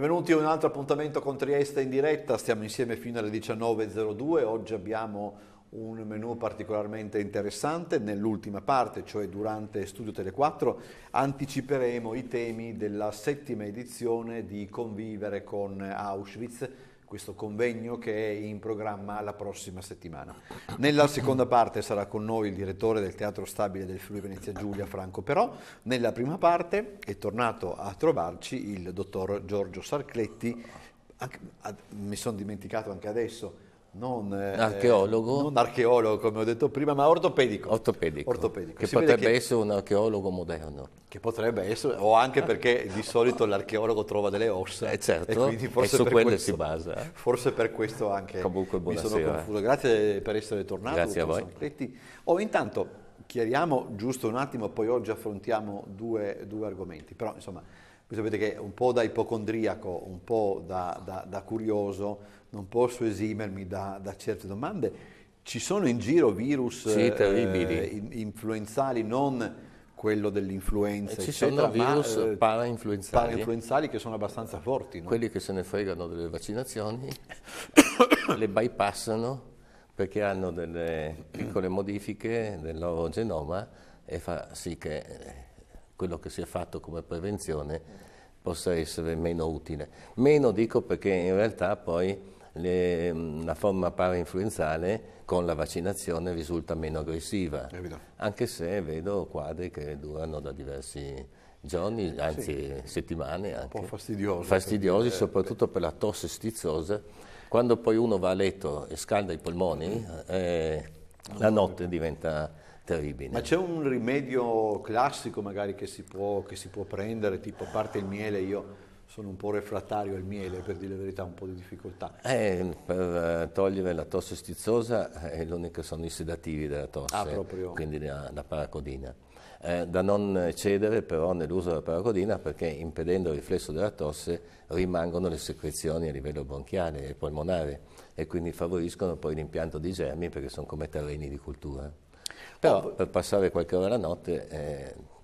Benvenuti a un altro appuntamento con Trieste in diretta, stiamo insieme fino alle 19.02, oggi abbiamo un menù particolarmente interessante, nell'ultima parte, cioè durante Studio Tele4, anticiperemo i temi della settima edizione di Convivere con Auschwitz questo convegno che è in programma la prossima settimana. Nella seconda parte sarà con noi il direttore del Teatro Stabile del Friuli Venezia Giulia, Franco Però. Nella prima parte è tornato a trovarci il dottor Giorgio Sarcletti, anche, a, mi sono dimenticato anche adesso, non, eh, archeologo. Eh, non archeologo, come ho detto prima, ma ortopedico. Ortopedico. ortopedico. Che si potrebbe che... essere un archeologo moderno. Che potrebbe essere, o anche perché di solito l'archeologo trova delle ossa. Eh certo, e, e su quelle questo, si basa. Forse per questo anche Comunque, mi sono confuso. Grazie per essere tornato. Grazie a voi. Sancletti. Oh, intanto chiariamo giusto un attimo, poi oggi affrontiamo due, due argomenti. Però insomma, voi sapete che un po' da ipocondriaco, un po' da, da, da curioso non posso esimermi da, da certe domande. Ci sono in giro virus sì, eh, influenzali, non quello dell'influenza, e eh, ci eccetera, sono virus ma, eh, parainfluenzali. parainfluenzali che sono abbastanza forti. No? Quelli che se ne fregano delle vaccinazioni, le bypassano perché hanno delle piccole modifiche del loro genoma e fa sì che eh, quello che si è fatto come prevenzione possa essere meno utile. Meno dico perché in realtà poi le, la forma parainfluenzale con la vaccinazione risulta meno aggressiva, Evidente. anche se vedo quadri che durano da diversi giorni, eh, anzi sì. settimane. Anche. Un po' fastidiosi. Fastidiosi eh, soprattutto eh. per la tosse stizzosa. Quando poi uno va a letto e scalda i polmoni, mm. eh, la notte diventa terribile. Ma c'è un rimedio classico magari che si può, che si può prendere, tipo a parte il miele io sono un po' refrattario al miele, per dire la verità, un po' di difficoltà. Eh, per eh, togliere la tosse stizzosa eh, è l'unico sono i sedativi della tosse, ah, proprio. quindi la, la paracodina. Eh, da non cedere però nell'uso della paracodina perché impedendo il riflesso della tosse rimangono le secrezioni a livello bronchiale e polmonare e quindi favoriscono poi l'impianto di germi perché sono come terreni di cultura. Però oh, per passare qualche ora la notte... Eh,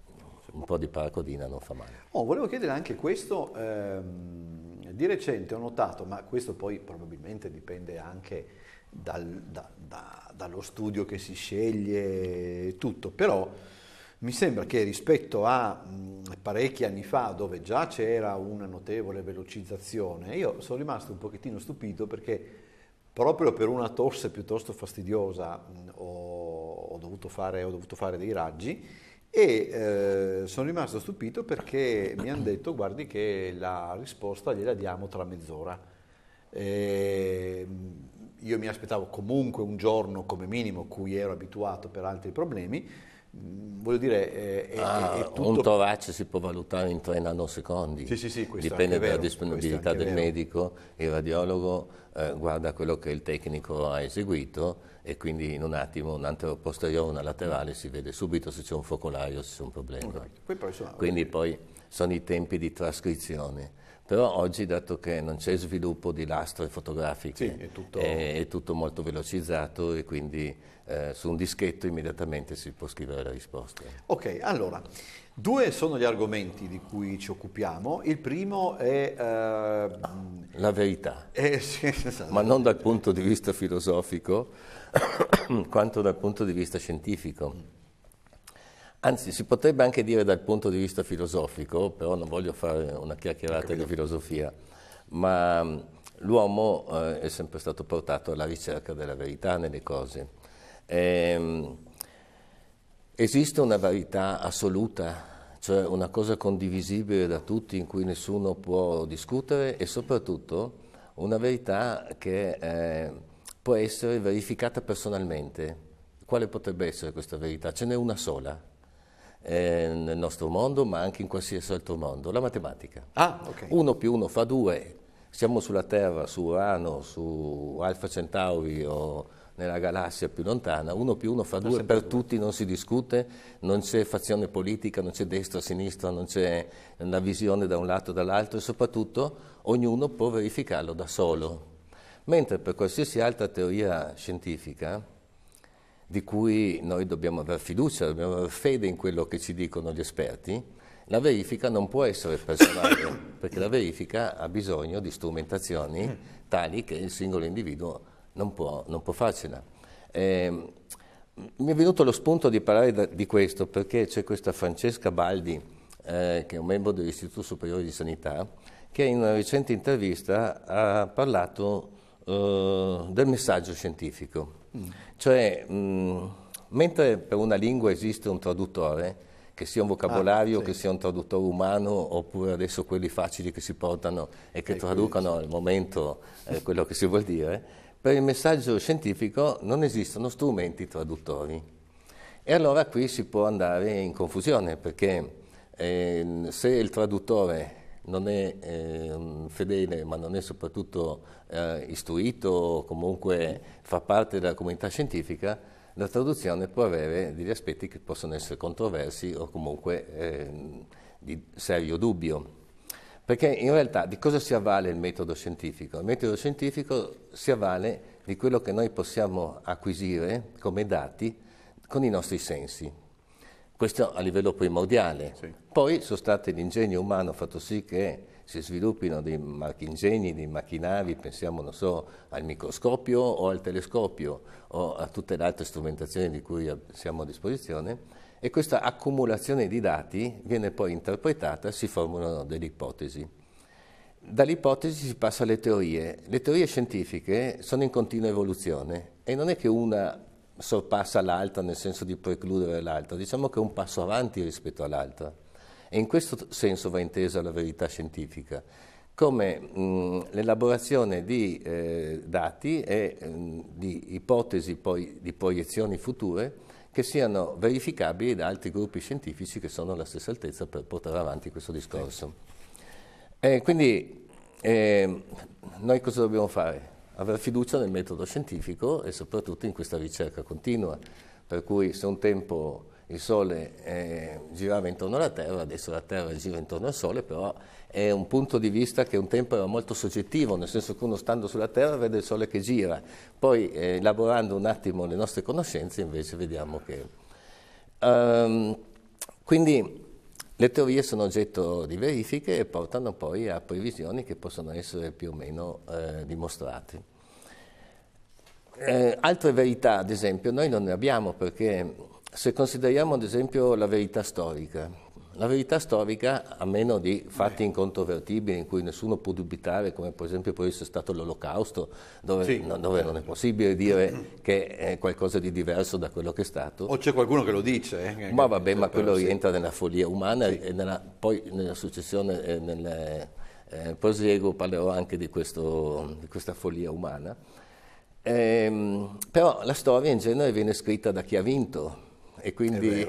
un po' di paracodina non fa male. Oh, volevo chiedere anche questo, ehm, di recente ho notato, ma questo poi probabilmente dipende anche dal, da, da, dallo studio che si sceglie, tutto, però mi sembra che rispetto a mh, parecchi anni fa, dove già c'era una notevole velocizzazione, io sono rimasto un pochettino stupito perché proprio per una tosse piuttosto fastidiosa mh, ho, ho, dovuto fare, ho dovuto fare dei raggi e eh, sono rimasto stupito perché mi hanno detto guardi che la risposta gliela diamo tra mezz'ora. Eh, io mi aspettavo comunque un giorno come minimo, cui ero abituato per altri problemi, mm, voglio dire, eh, è, ah, è tutto... Un torace si può valutare in 3 nanosecondi, sì, sì, sì, dipende dalla disponibilità del medico, il radiologo eh, guarda quello che il tecnico ha eseguito e quindi in un attimo un antero posteriore, una laterale, si vede subito se c'è un focolaio, se c'è un problema. Poi poi sono... Quindi poi sono i tempi di trascrizione. Però oggi, dato che non c'è sviluppo di lastre fotografiche, sì, è, tutto... È, è, tutto... molto velocizzato e quindi eh, su un dischetto immediatamente si può scrivere la risposta. Ok, allora, due sono gli argomenti di cui ci occupiamo. Il primo è... Eh, la verità, eh, sì, esatto. ma non dal punto di vista filosofico, quanto dal punto di vista scientifico. Anzi, si potrebbe anche dire dal punto di vista filosofico, però non voglio fare una chiacchierata di filosofia, ma mm, l'uomo eh, è sempre stato portato alla ricerca della verità nelle cose. E, ehm, esiste una verità assoluta, cioè una cosa condivisibile da tutti in cui nessuno può discutere e soprattutto una verità che... Eh, può essere verificata personalmente. Quale potrebbe essere questa verità? Ce n'è una sola eh, nel nostro mondo, ma anche in qualsiasi altro mondo, la matematica. Ah, ah okay. Uno più uno fa due. Siamo sulla Terra, su Urano, su Alfa Centauri o nella galassia più lontana, uno più uno fa due per due. tutti, non si discute, non c'è fazione politica, non c'è destra, sinistra, non c'è una visione da un lato o dall'altro e soprattutto ognuno può verificarlo da solo. Mentre per qualsiasi altra teoria scientifica, di cui noi dobbiamo avere fiducia, dobbiamo avere fede in quello che ci dicono gli esperti, la verifica non può essere personale, perché la verifica ha bisogno di strumentazioni mm. tali che il singolo individuo non può, non può farcela. Eh, mi è venuto lo spunto di parlare da, di questo perché c'è questa Francesca Baldi, eh, che è un membro dell'Istituto Superiore di Sanità, che in una recente intervista ha parlato uh, del messaggio scientifico. Mm. Cioè, mh, mm, mentre per una lingua esiste un traduttore, che sia un ah, vocabolario, ah, sì. che sia un traduttore umano, oppure adesso quelli facili che si portano e che e ecco, traducano al momento eh, quello che si vuol dire, per il messaggio scientifico non esistono strumenti traduttori. E allora qui si può andare in confusione, perché eh, se il traduttore non è eh, fedele, ma non è soprattutto eh, istruito o comunque fa parte della comunità scientifica, la traduzione può avere degli aspetti che possono essere controversi o comunque eh, di serio dubbio. Perché in realtà di cosa si avvale il metodo scientifico? Il metodo scientifico si avvale di quello che noi possiamo acquisire come dati con i nostri sensi, questo a livello primordiale. Sì. Poi sono stati l'ingegno umano ha fatto sì che si sviluppino dei marchingegni, dei macchinari, pensiamo non so, al microscopio o al telescopio o a tutte le altre strumentazioni di cui siamo a disposizione e questa accumulazione di dati viene poi interpretata e si formulano delle ipotesi. Dall'ipotesi si passa alle teorie. Le teorie scientifiche sono in continua evoluzione e non è che una sorpassa l'altra nel senso di precludere l'altra, diciamo che è un passo avanti rispetto all'altra. E in questo senso va intesa la verità scientifica, come mh, mm, l'elaborazione di eh, dati e mh, mm, di ipotesi poi, di proiezioni future che siano verificabili da altri gruppi scientifici che sono alla stessa altezza per portare avanti questo discorso. Sì. Eh, quindi eh, noi cosa dobbiamo fare? aver fiducia nel metodo scientifico e soprattutto in questa ricerca continua, per cui se un tempo il Sole eh, girava intorno alla Terra, adesso la Terra gira intorno al Sole, però è un punto di vista che un tempo era molto soggettivo, nel senso che uno stando sulla Terra vede il Sole che gira, poi eh, elaborando un attimo le nostre conoscenze invece vediamo che... Um, quindi le teorie sono oggetto di verifiche e portano poi a previsioni che possono essere più o meno eh, dimostrate. Eh, altre verità, ad esempio, noi non ne abbiamo perché se consideriamo ad esempio la verità storica, la verità storica, a meno di fatti incontrovertibili in cui nessuno può dubitare, come per esempio può essere stato l'Olocausto, dove, sì. no, dove, non è possibile dire che è qualcosa di diverso da quello che è stato. O c'è qualcuno che lo dice. Eh? Ma vabbè, ma quello eh, sì. rientra nella follia umana sì. e nella, poi nella successione, eh, nel eh, proseguo, parlerò anche di, questo, di questa follia umana. Ehm, però la storia in genere viene scritta da chi ha vinto e quindi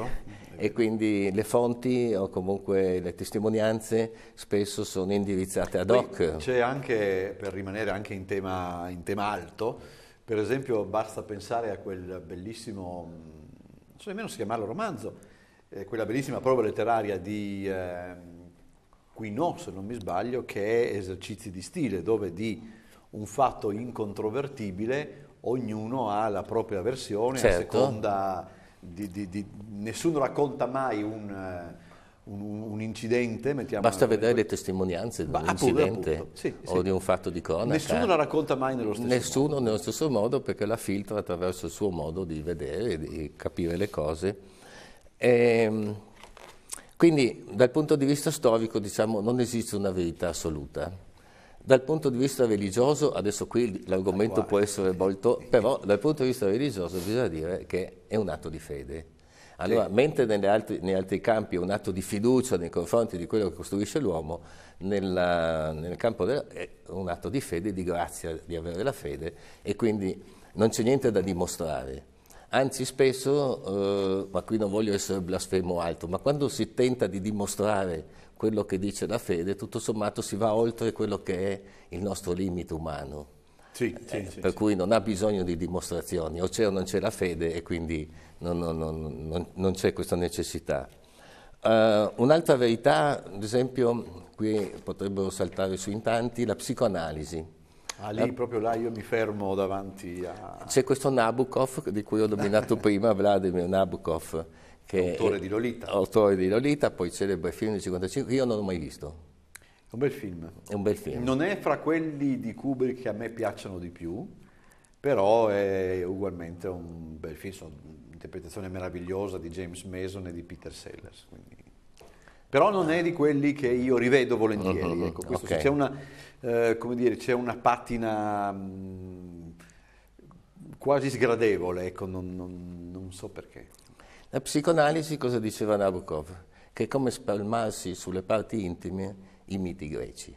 e quindi le fonti o comunque le testimonianze spesso sono indirizzate ad hoc. C'è anche, per rimanere anche in tema, in tema alto, per esempio basta pensare a quel bellissimo, non so nemmeno se chiamarlo romanzo, eh, quella bellissima prova letteraria di eh, Quinò, se non mi sbaglio, che è Esercizi di stile, dove di un fatto incontrovertibile ognuno ha la propria versione certo. a seconda di, di, di, nessuno racconta mai un, eh, un, un incidente. Basta vedere le testimonianze di un incidente appunto, sì, o sì. di un fatto di cronaca. Nessuno la racconta mai nello stesso nessuno modo. nello stesso modo perché la filtra attraverso il suo modo di vedere e di capire le cose. E, ehm, quindi dal punto di vista storico diciamo non esiste una verità assoluta dal punto di vista religioso, adesso qui l'argomento può essere molto, però dal punto di vista religioso bisogna dire che è un atto di fede. Allora, sì. mentre negli altri, negli altri campi è un atto di fiducia nei confronti di quello che costruisce l'uomo, nella, nel campo della, è un atto di fede, di grazia di avere la fede e quindi non c'è niente da dimostrare. Anzi, spesso, eh, ma qui non voglio essere blasfemo alto, ma quando si tenta di dimostrare quello che dice la fede, tutto sommato si va oltre quello che è il nostro limite umano. Sì, sì, eh, sì, per cui non ha bisogno di dimostrazioni, o c'è o non c'è la fede e quindi non, non, non, non c'è questa necessità. Uh, un'altra verità, ad esempio, qui potrebbero saltare su in tanti, la psicoanalisi. Ah, lì la... proprio là io mi fermo davanti a... C'è questo Nabokov di cui ho nominato prima, Vladimir Nabokov, che autore di Lolita. Autore di Lolita, poi celebre film del 55, io non l'ho mai visto. È un bel film. È un bel film. Non è fra quelli di Kubrick che a me piacciono di più, però è ugualmente un bel film, sono un'interpretazione meravigliosa di James Mason e di Peter Sellers. Quindi. Però non è di quelli che io rivedo volentieri. Mm-hmm. Ecco, questo, okay. c'è, una, eh, dire, c'è, una, patina mh, mm, quasi sgradevole, ecco, non, non, non so perché. La psicoanalisi cosa diceva Nabokov? Che è come spalmarsi sulle parti intime i miti greci.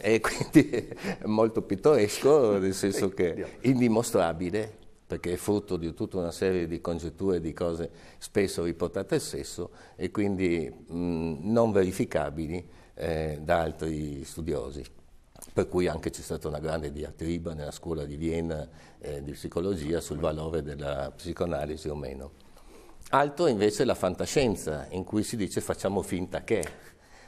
e quindi è molto pittoresco, nel senso che è indimostrabile, perché è frutto di tutta una serie di congetture di cose spesso riportate al sesso e quindi mh, non verificabili eh, da altri studiosi per cui anche c'è stata una grande diatriba nella scuola di Vienna eh, di psicologia sul valore della psicoanalisi o meno. Alto è invece la fantascienza, in cui si dice facciamo finta che.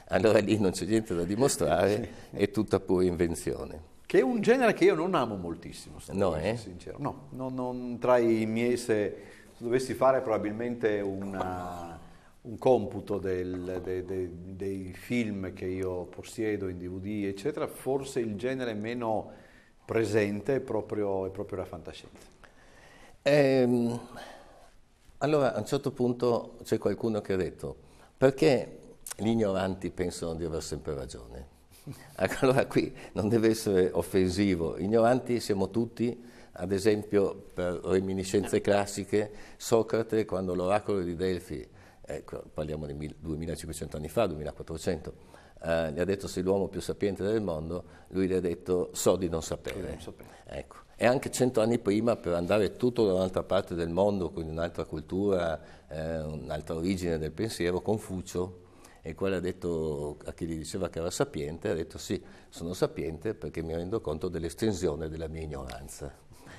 Allora lì non c'è niente da dimostrare, è tutta pura invenzione che è un genere che io non amo moltissimo, no, eh? sincero. No, non, non, tra i miei, se dovessi fare probabilmente una, un computo del, de, de, dei film che io possiedo in DVD, eccetera, forse il genere meno presente è proprio, è proprio la fantascienza. Ehm... Allora a un certo punto c'è qualcuno che ha detto, perché gli ignoranti pensano di aver sempre ragione? Ecco, allora qui non deve essere offensivo, ignoranti siamo tutti, ad esempio per reminiscenze classiche, Socrate quando l'oracolo di Delfi, ecco, parliamo di 2500 anni fa, 2400, eh, gli ha detto sei l'uomo più sapiente del mondo, lui gli ha detto so di non sapere. Ecco e anche cento anni prima per andare tutto da un'altra parte del mondo, quindi un'altra cultura, eh, un'altra origine del pensiero, Confucio, e quello ha detto a chi gli diceva che era sapiente, ha detto sì, sono sapiente perché mi rendo conto dell'estensione della mia ignoranza.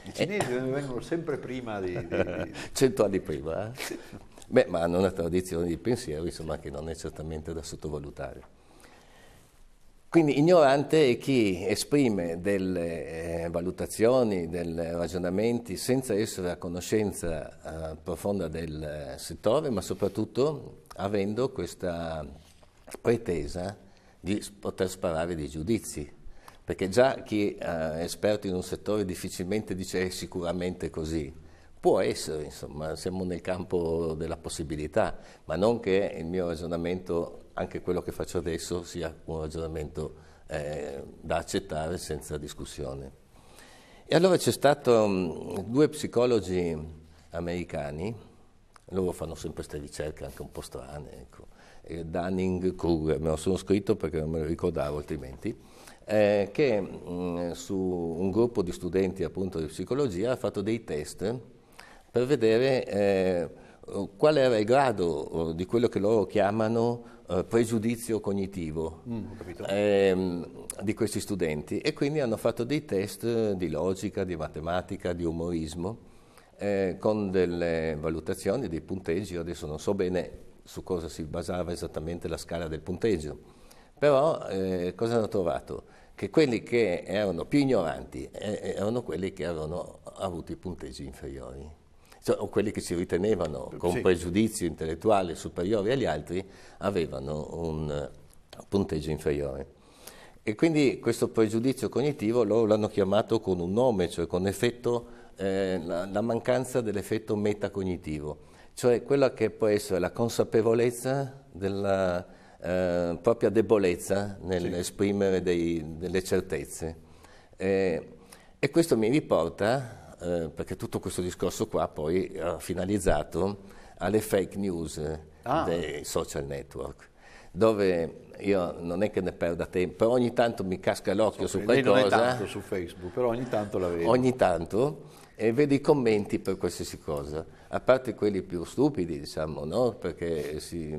I cinesi eh. vengono sempre prima di... di... Cento anni prima, eh? Beh, ma hanno una tradizione di pensiero insomma, che non è certamente da sottovalutare. Quindi ignorante è chi esprime delle eh, valutazioni, dei ragionamenti senza essere a conoscenza eh, profonda del eh, settore, ma soprattutto avendo questa pretesa di poter sparare dei giudizi. Perché già chi è esperto in un settore difficilmente dice è sicuramente così. Può essere, insomma, siamo nel campo della possibilità, ma non che il mio ragionamento anche quello che faccio adesso sia un ragionamento eh, da accettare senza discussione. E allora c'è stato mh, mm, due psicologi americani, loro fanno sempre queste ricerche anche un po' strane, ecco. Eh, Dunning Kruger, me lo sono scritto perché non me lo ricordavo altrimenti, eh, che mh, mm, su un gruppo di studenti appunto di psicologia ha fatto dei test per vedere eh, qual era il grado oh, di quello che loro chiamano eh, pregiudizio cognitivo mm, ehm, di questi studenti e quindi hanno fatto dei test di logica, di matematica, di umorismo eh, con delle valutazioni, dei punteggi, adesso non so bene su cosa si basava esattamente la scala del punteggio, però eh, cosa hanno trovato? Che quelli che erano più ignoranti eh, erano quelli che avevano avuto i punteggi inferiori. Cioè, quelli che si ritenevano con sì. pregiudizio intellettuale superiori agli altri avevano un eh, punteggio inferiore. E quindi questo pregiudizio cognitivo loro l'hanno chiamato con un nome, cioè con effetto, eh, la, la mancanza dell'effetto metacognitivo, cioè quella che può essere la consapevolezza della, eh, propria debolezza nell'esprimere dei, delle certezze. Eh, e questo mi riporta eh, perché tutto questo discorso qua poi era finalizzato alle fake news ah. dei social network dove io non è che ne perda tempo, però ogni tanto mi casca l'occhio so, su qualcosa. Non è tanto su Facebook, però ogni tanto la vedo. Ogni tanto e vedo i commenti per qualsiasi cosa, a parte quelli più stupidi, diciamo, no? Perché si,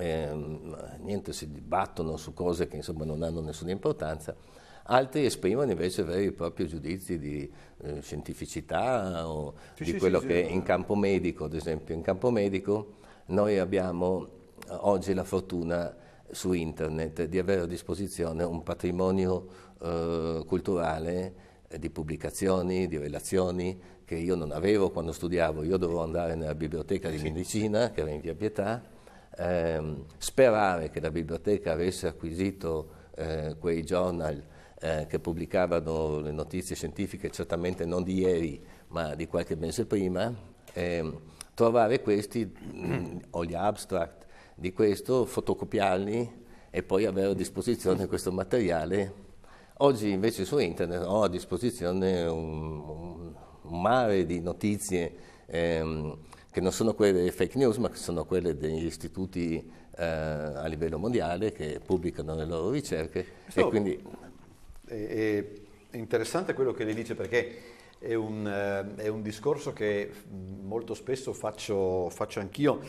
eh, niente, si dibattono su cose che insomma non hanno nessuna importanza altri esprimono invece veri e propri giudizi di eh, scientificità o sì, di sì, quello sì, che in campo medico, ad esempio. In campo medico noi abbiamo eh, oggi la fortuna su internet di avere a disposizione un patrimonio eh, culturale eh, di pubblicazioni, di relazioni che io non avevo quando studiavo, io dovevo andare nella biblioteca di medicina che era in via Pietà, ehm, sperare che la biblioteca avesse acquisito eh, quei journal eh, che pubblicavano le notizie scientifiche, certamente non di ieri, ma di qualche mese prima, eh, trovare questi mm, o gli abstract di questo, fotocopiarli e poi avere a disposizione questo materiale. Oggi invece su internet ho a disposizione un, un mare di notizie ehm, che non sono quelle delle fake news, ma che sono quelle degli istituti eh, a livello mondiale che pubblicano le loro ricerche. So, e quindi è, interessante quello che lei dice perché è un, eh, è un discorso che mm, molto spesso faccio, faccio anch'io,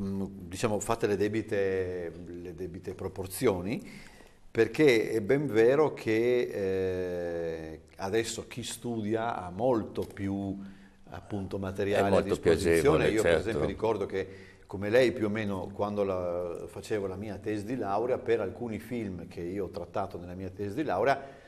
mm, diciamo fate le debite, le debite proporzioni perché è ben vero che eh, adesso chi studia ha molto più appunto, materiale molto a disposizione. Io certo. per esempio ricordo che come lei più o meno quando la, facevo la mia tesi di laurea, per alcuni film che io ho trattato nella mia tesi di laurea,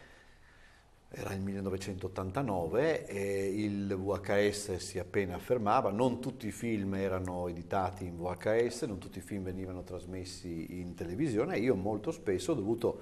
era il 1989 e il VHS si appena affermava, non tutti i film erano editati in VHS, non tutti i film venivano trasmessi in televisione e io molto spesso ho dovuto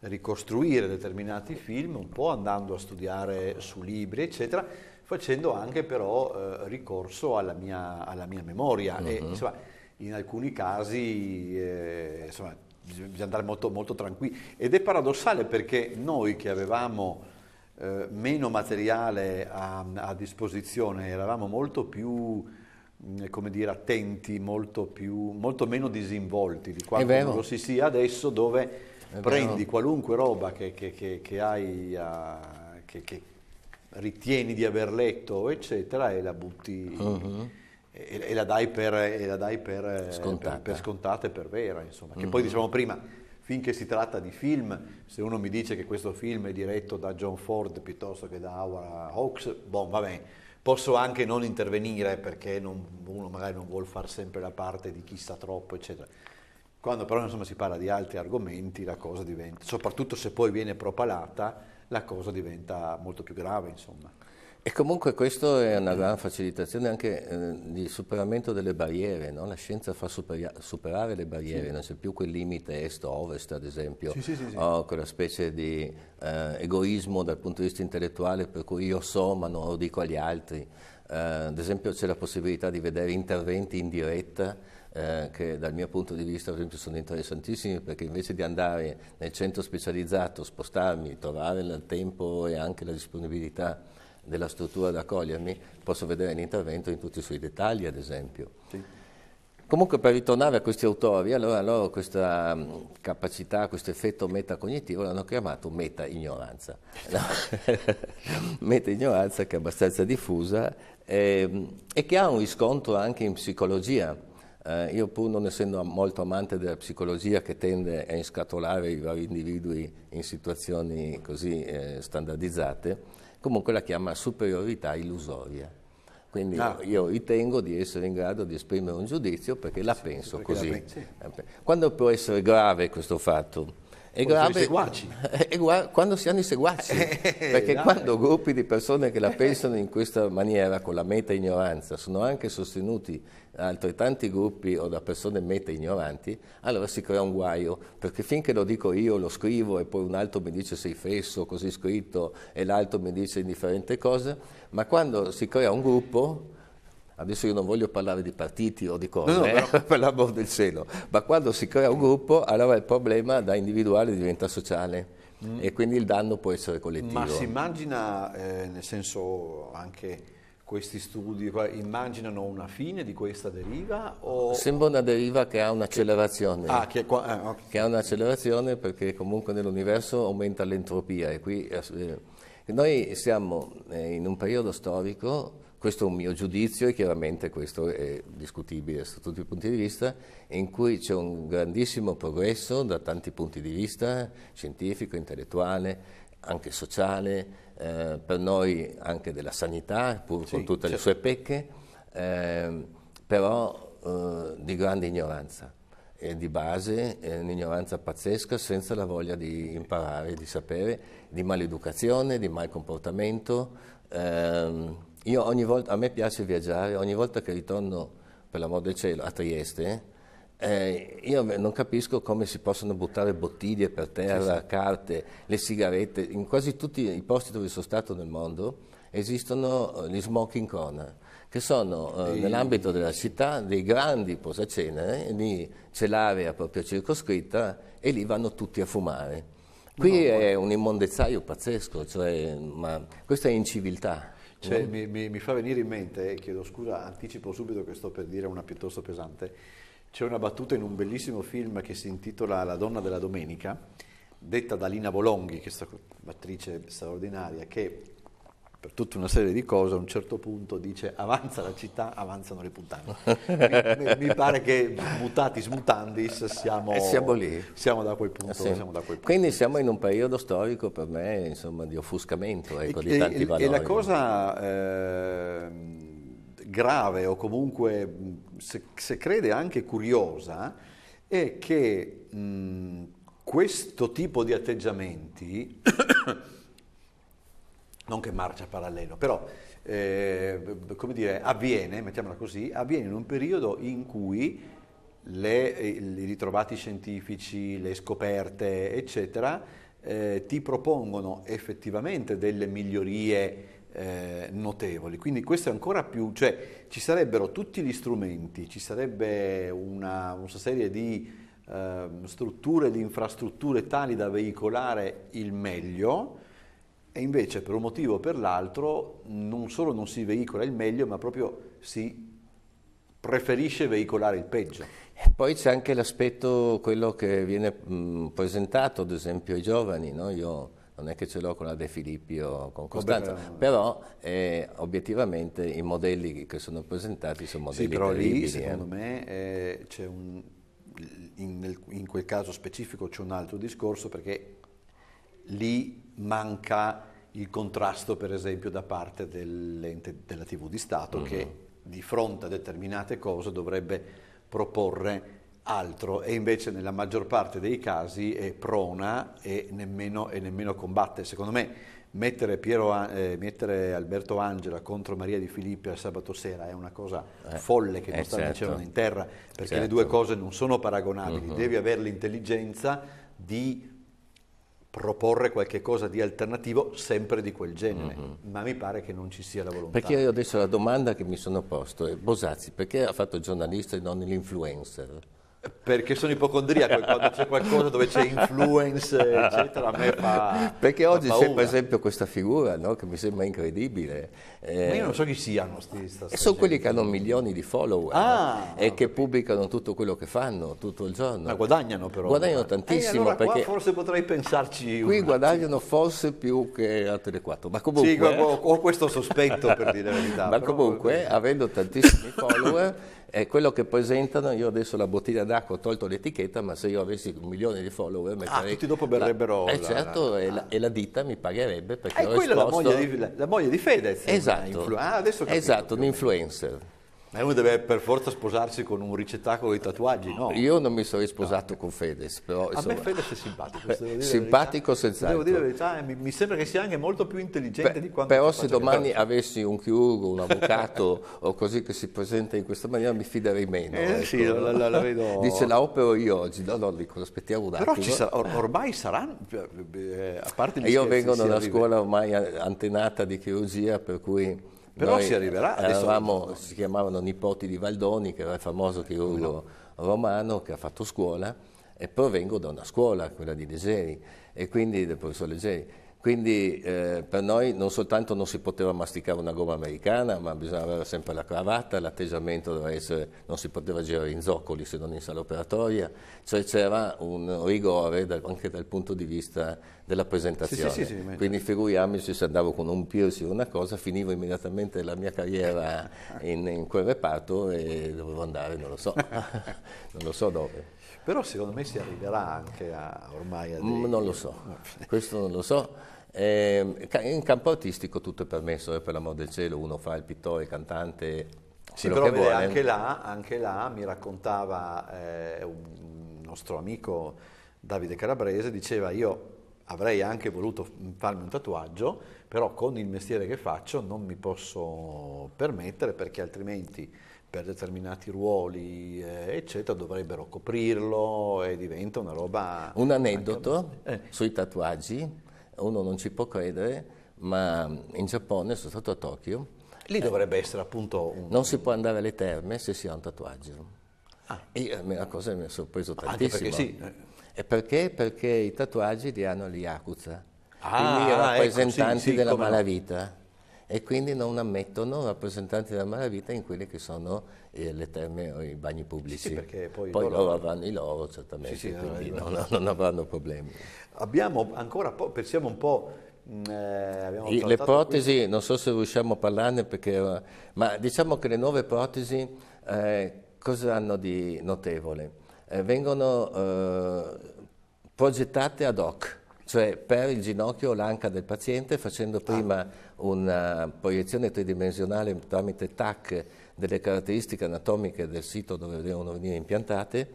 ricostruire determinati film, un po' andando a studiare su libri, eccetera, facendo anche però eh, ricorso alla mia, alla mia memoria. Uh-huh. E, mhm. insomma, in alcuni casi eh, insomma, bisogna andare molto, molto tranquilli. Ed è paradossale perché noi che avevamo eh, meno materiale a, a, disposizione, eravamo molto più mm, come dire, attenti, molto, più, molto meno disinvolti di quanto lo si sia adesso dove prendi qualunque roba che, che, che, che hai, a, che, ritieni di aver letto, eccetera, e la butti uh-huh. e, e, la dai, per, e la dai per, scontata. Eh, per, per, scontata e per vera, insomma. Che uh-huh. poi diciamo prima, finché si tratta di film, se uno mi dice che questo film è diretto da John Ford piuttosto che da Howard Hawks, boh, va bene. Posso anche non intervenire perché non, uno magari non vuole fare sempre la parte di chi sa troppo, eccetera. Quando però insomma, si parla di altri argomenti, la cosa diventa, soprattutto se poi viene propalata, la cosa diventa molto più grave. Insomma. E comunque questo è una gran facilitazione anche eh, di superamento delle barriere, no? la scienza fa supera- superare le barriere, sì. non c'è più quel limite est-ovest ad esempio, sì, sì, sì, o quella specie di eh, egoismo dal punto di vista intellettuale per cui io so ma non lo dico agli altri. Eh, ad esempio c'è la possibilità di vedere interventi in diretta eh, che dal mio punto di vista per esempio sono interessantissimi perché invece di andare nel centro specializzato, spostarmi, trovare il tempo e anche la disponibilità della struttura ad accogliermi, posso vedere l'intervento in tutti i suoi dettagli ad esempio. Sì. Comunque per ritornare a questi autori, allora loro questa mm, capacità, questo effetto metacognitivo l'hanno chiamato meta-ignoranza. No? meta-ignoranza che è abbastanza diffusa e, ehm, e che ha un riscontro anche in psicologia eh, io pur non essendo molto amante della psicologia che tende a inscatolare i vari individui in situazioni così eh, standardizzate, comunque la chiama superiorità illusoria. Quindi ah. io ritengo di essere in grado di esprimere un giudizio perché la sì, penso perché così. La penso. Eh, quando può essere grave questo fatto? E guarda, seguaci. E guarda, quando si hanno i seguaci, perché quando gruppi di persone che la pensano in questa maniera, con la meta ignoranza, sono anche sostenuti da altrettanti gruppi o da persone meta ignoranti, allora si crea un guaio, perché finché lo dico io, lo scrivo e poi un altro mi dice sei fesso, così scritto, e l'altro mi dice indifferente cose, ma quando si crea un gruppo Adesso io non voglio parlare di partiti o di cose, no, no, eh, però... per l'amor del cielo, ma quando si crea un gruppo allora il problema da individuale diventa sociale mm. e quindi il danno può essere collettivo. Ma si immagina, eh, nel senso anche questi studi immaginano una fine di questa deriva? O... Sembra una deriva che ha un'accelerazione. Ah, che, qua, eh, okay. che, ha un'accelerazione perché comunque nell'universo aumenta l'entropia e qui eh, noi siamo eh, in un periodo storico questo è un mio giudizio e chiaramente questo è discutibile da tutti i punti di vista, in cui c'è un grandissimo progresso da tanti punti di vista, scientifico, intellettuale, anche sociale, eh, per noi anche della sanità, pur sì, con tutte certo. le sue pecche, eh, però eh, di grande ignoranza. E di base è un'ignoranza pazzesca senza la voglia di imparare, di sapere, di maleducazione, di mal comportamento. Ehm, io ogni volta, a me piace viaggiare, ogni volta che ritorno, per l'amor del cielo, a Trieste, eh, io non capisco come si possono buttare bottiglie per terra, sì, sì. carte, le sigarette. In quasi tutti i posti dove sono stato nel mondo esistono eh, gli smoking corner, che sono eh, nell'ambito della città dei grandi posacenere, lì c'è l'area proprio circoscritta e lì vanno tutti a fumare. Qui no, è un immondezzaio pazzesco, cioè, ma questa è inciviltà. Cioè, mi, mi, mi, fa venire in mente, eh, chiedo scusa, anticipo subito che sto per dire una piuttosto pesante, c'è una battuta in un bellissimo film che si intitola La donna della domenica, detta da Lina Bolonghi, questa attrice straordinaria, che per tutta una serie di cose, a un certo punto dice avanza la città, avanzano le puntate. mi, mi, pare che mutatis mutandis siamo, eh, siamo lì. Siamo da, punto, sì. siamo da, quel punto, Quindi siamo in un periodo storico per me insomma, di offuscamento ecco, e, di tanti e, valori. E la cosa eh, grave o comunque se, se, crede anche curiosa è che mh, questo tipo di atteggiamenti non che marcia parallelo, però eh, come dire, avviene, mettiamola così, avviene in un periodo in cui le, eh, i ritrovati scientifici, le scoperte, eccetera, eh, ti propongono effettivamente delle migliorie eh, notevoli. Quindi questo è ancora più, cioè ci sarebbero tutti gli strumenti, ci sarebbe una, una serie di ehm, strutture, di infrastrutture tali da veicolare il meglio, e invece per un motivo o per l'altro non solo non si veicola il meglio, ma proprio si preferisce veicolare il peggio. E poi c'è anche l'aspetto, quello che viene mh, presentato ad esempio ai giovani, no? io non è che ce l'ho con la De Filippi o con Costanza, Vabbè, però eh, obiettivamente i modelli che sono presentati sono modelli Sì, però terribili, lì eh. secondo eh. me eh, c'è un, in, in quel caso specifico c'è un altro discorso perché lì manca il contrasto per esempio da parte dell'ente della TV di Stato mm-hmm. che di fronte a determinate cose dovrebbe proporre altro e invece nella maggior parte dei casi è prona e nemmeno, e nemmeno combatte. Secondo me mettere, Piero, eh, mettere, Alberto Angela contro Maria di Filippi al sabato sera è una cosa eh, folle che eh, non sta certo. né in terra perché certo. le due certo. cose non sono paragonabili, uh-huh. devi avere l'intelligenza di proporre qualcosa di alternativo sempre di quel genere, mm-hmm. ma mi pare che non ci sia la volontà. Perché io adesso la domanda che mi sono posto è Bosazzi, perché ha fatto il giornalista e non l'influencer? Perché sono ipocondriaco quando c'è qualcosa dove c'è influence, eccetera, a me fa. Perché oggi fa c'è per esempio questa figura no? che mi sembra incredibile. Eh, Ma io non so chi siano. Sti, sta, sta sono quelli che hanno milioni di follower ah, no? e no, che pubblicano tutto quello che fanno tutto il giorno. Ma guadagnano però. Guadagnano eh, tantissimo. Allora perché forse potrei pensarci. Qui guadagnano forse più che a Telequattro. Ma comunque. Sì, ho, ho questo sospetto per dire la verità. Ma comunque, avendo tantissimi follower è quello che presentano, io adesso la bottiglia d'acqua ho tolto l'etichetta, ma se io avessi un milione di follower ah, metterei... Ah, tutti dopo berrebbero... Eh, la, eh, certo, la, la, e, la, e, la, ditta mi pagherebbe perché eh, ho quella risposto... È la, moglie di, la moglie di Fedez. Eh, esatto, influ- ah, esatto un influencer. Ma eh, uno deve per forza sposarsi con un ricettacolo di tatuaggi, no? Io non mi sarei sposato no. con Fedez, però... Insomma... A me Fedez è simpatico, se devo Simpatico senz'altro. Devo dire la verità, eh, mi, sembra che sia anche molto più intelligente per, di quanto... Però se domani caso. avessi un chirurgo, un avvocato o così che si presenta in questa maniera mi fiderei meno. Eh, ecco. sì, la, la, la, vedo... Dice la opero io oggi, no, no, dico, aspettiamo un attimo. Però sarà, or- ormai saranno, cioè, eh, a parte gli Io vengo da una scuola ormai antenata di chirurgia, per cui però Noi si arriverà. Eravamo, Si chiamavano nipoti di Valdoni, che era il famoso chirurgo eh, no. romano che ha fatto scuola, e provengo da una scuola, quella di Deseri, e quindi del professor Leggeri. Quindi eh, per noi non soltanto non si poteva masticare una gomma americana, ma bisognava avere sempre la cravatta, l'atteggiamento doveva essere, non si poteva girare in zoccoli se non in sala operatoria, cioè c'era un rigore dal, anche dal punto di vista della presentazione. Sì, sì, sì, Quindi figuriamoci se andavo con un piercing o una cosa, finivo immediatamente la mia carriera in, in quel reparto e dovevo andare, non lo so, non lo so dove. Però secondo me si arriverà anche a, ormai a... Mm, dei... Non lo so, questo non lo so eh, in campo artistico tutto è permesso, eh, per l'amor del cielo, uno fa il pittore, il cantante, sì, però vede, anche, là, anche là, mi raccontava eh, un nostro amico Davide Calabrese, diceva io avrei anche voluto farmi un tatuaggio, però con il mestiere che faccio non mi posso permettere perché altrimenti per determinati ruoli, eh, eccetera, dovrebbero coprirlo e diventa una roba... Un aneddoto anche... eh. sui tatuaggi uno non ci può credere, ma in Giappone, sono stato a Tokyo. Lì dovrebbe eh, essere appunto un... Non si può andare alle terme se si ha un tatuaggio. Ah. E eh, la cosa mi ha sorpreso tantissimo. Anche perché sì. Eh. E perché? Perché i tatuaggi li hanno gli Yakuza, ah, quindi i rappresentanti ecco, sì, sì, della malavita e quindi non ammettono rappresentanti della malavita in quelli che sono eh, le terme o i bagni pubblici. Sì, sì, poi, poi loro... avranno i loro, certamente, sì, quindi no, no, non, avranno problemi. Abbiamo ancora, po- pensiamo un po'... Mm, eh, le protesi, qui. non so se riusciamo a parlarne, perché, ma diciamo che le nuove protesi eh, cosa hanno di notevole? Eh, vengono eh, progettate ad hoc, cioè per il ginocchio o l'anca del paziente, facendo prima... Ah una eh, proiezione tridimensionale tramite TAC delle caratteristiche anatomiche del sito dove devono venire impiantate,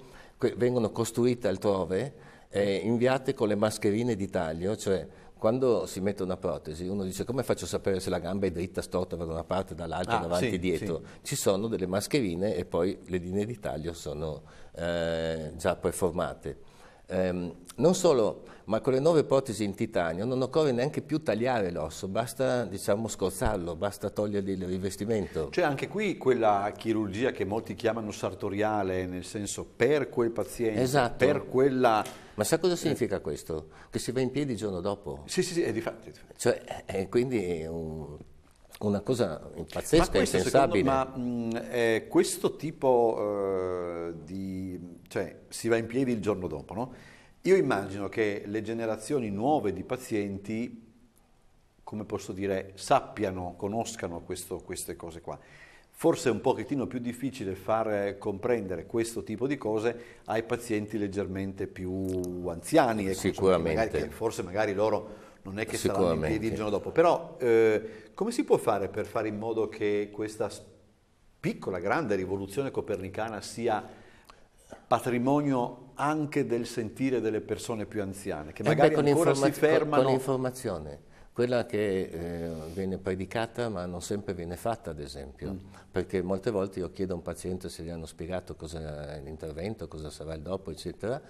vengono costruite altrove e inviate con le mascherine di taglio, cioè quando si mette una protesi uno dice come faccio a sapere se la gamba è dritta, storta da una parte, dall'altra, ah, davanti e sì, dietro. Sì. Ci sono delle mascherine e poi le linee di taglio sono eh, già preformate. Um, ehm, non solo, ma con le nuove protesi in titanio non occorre neanche più tagliare l'osso, basta diciamo, scorzarlo, basta togliergli il rivestimento. Cioè anche qui quella chirurgia che molti chiamano sartoriale, nel senso per quel paziente, esatto. per quella... Ma sa cosa eh. significa questo? Che si va in piedi il giorno dopo. Sì, sì, sì, è di fatto. Cioè, è quindi un, una cosa pazzesca, ma questo, insensabile. Secondo, ma mh, questo tipo eh, di... cioè si va in piedi il giorno dopo, no? Io immagino che le generazioni nuove di pazienti, come posso dire, sappiano, conoscano questo, queste cose qua. Forse è un pochettino più difficile far comprendere questo tipo di cose ai pazienti leggermente più anziani. Ecco, Sicuramente. Magari, forse magari loro non è che saranno in piedi il giorno dopo. Però eh, come si può fare per fare in modo che questa piccola, grande rivoluzione copernicana sia patrimonio anche del sentire delle persone più anziane, che magari eh beh, ancora si fermano... Con l'informazione, quella che eh, viene predicata ma non sempre viene fatta, ad esempio, mm. perché molte volte io chiedo a un paziente se gli hanno spiegato cosa è l'intervento, cosa sarà il dopo, eccetera,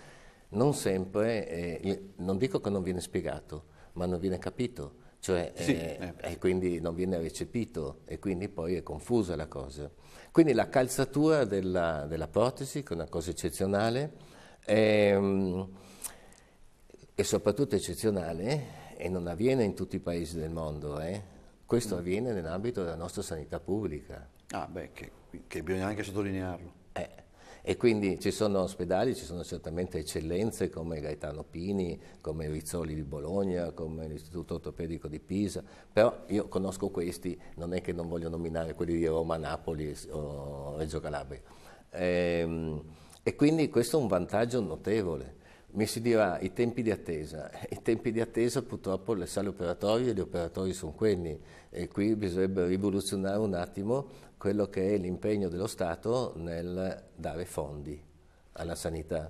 non sempre, eh, non dico che non viene spiegato, ma non viene capito, cioè, eh, sì, eh, eh. e quindi non viene recepito e quindi poi è confusa la cosa. Quindi la calzatura della, della protesi, che è una cosa eccezionale, e, ehm, e soprattutto eccezionale e non avviene in tutti i paesi del mondo, eh? questo mm. avviene nell'ambito della nostra sanità pubblica. Ah beh, che, che bisogna anche sottolinearlo. Eh, e quindi ci sono ospedali, ci sono certamente eccellenze come Gaetano Pini, come Rizzoli di Bologna, come l'Istituto Ortopedico di Pisa, però io conosco questi, non è che non voglio nominare quelli di Roma, Napoli o Reggio Calabria. Ehm, e quindi questo è un vantaggio notevole. Mi si dirà i tempi di attesa. I tempi di attesa purtroppo le sale operatorie e gli operatori sono quelli e qui bisognerebbe rivoluzionare un attimo quello che è l'impegno dello Stato nel dare fondi alla sanità.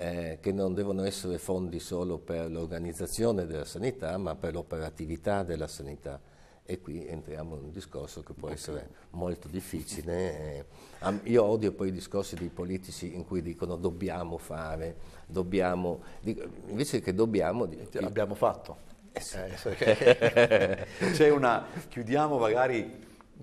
Eh, che non devono essere fondi solo per l'organizzazione della sanità, ma per l'operatività della sanità. E qui entriamo in un discorso che può essere molto difficile. Eh. Io odio poi i discorsi dei politici in cui dicono dobbiamo fare, dobbiamo... Invece che dobbiamo... L'abbiamo cioè, fatto. Eh, eh, c'è una... Chiudiamo magari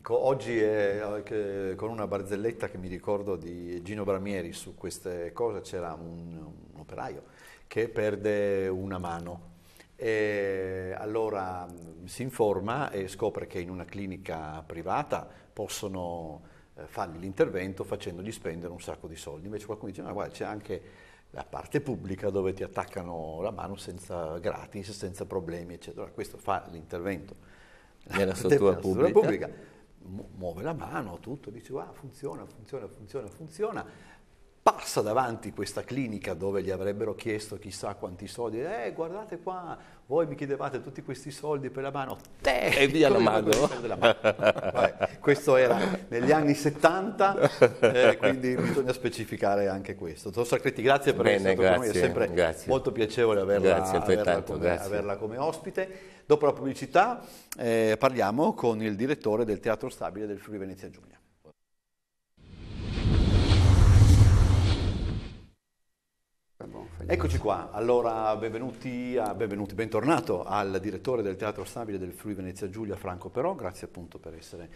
oggi eh, con una barzelletta che mi ricordo di Gino Bramieri su queste cose c'era un, un operaio che perde una mano e allora mm, si informa e scopre che in una clinica privata possono eh, fargli l'intervento facendogli spendere un sacco di soldi. Invece qualcuno dice, ma guarda, c'è anche la parte pubblica dove ti attaccano la mano senza gratis, senza problemi, eccetera. Questo fa l'intervento. Nella struttura pubblica. pubblica. Muove la mano, tutto, dice, ah, funziona, funziona, funziona, funziona passa davanti questa clinica dove gli avrebbero chiesto chissà quanti soldi, eh guardate qua, voi mi chiedevate tutti questi soldi per la mano, te! E via la mano. questo era negli anni 70, eh, quindi bisogna specificare anche questo. Dottor Sacretti, grazie per Bene, essere grazie, con noi, è sempre grazie. molto piacevole averla, averla, come, averla, come, ospite. Dopo la pubblicità eh, parliamo con il direttore del Teatro Stabile del Friuli Venezia Giulia. Eh, boh, Eccoci qua, allora benvenuti, a, benvenuti, bentornato al direttore del Teatro Stabile del Friuli Venezia Giulia, Franco Però, grazie appunto per essere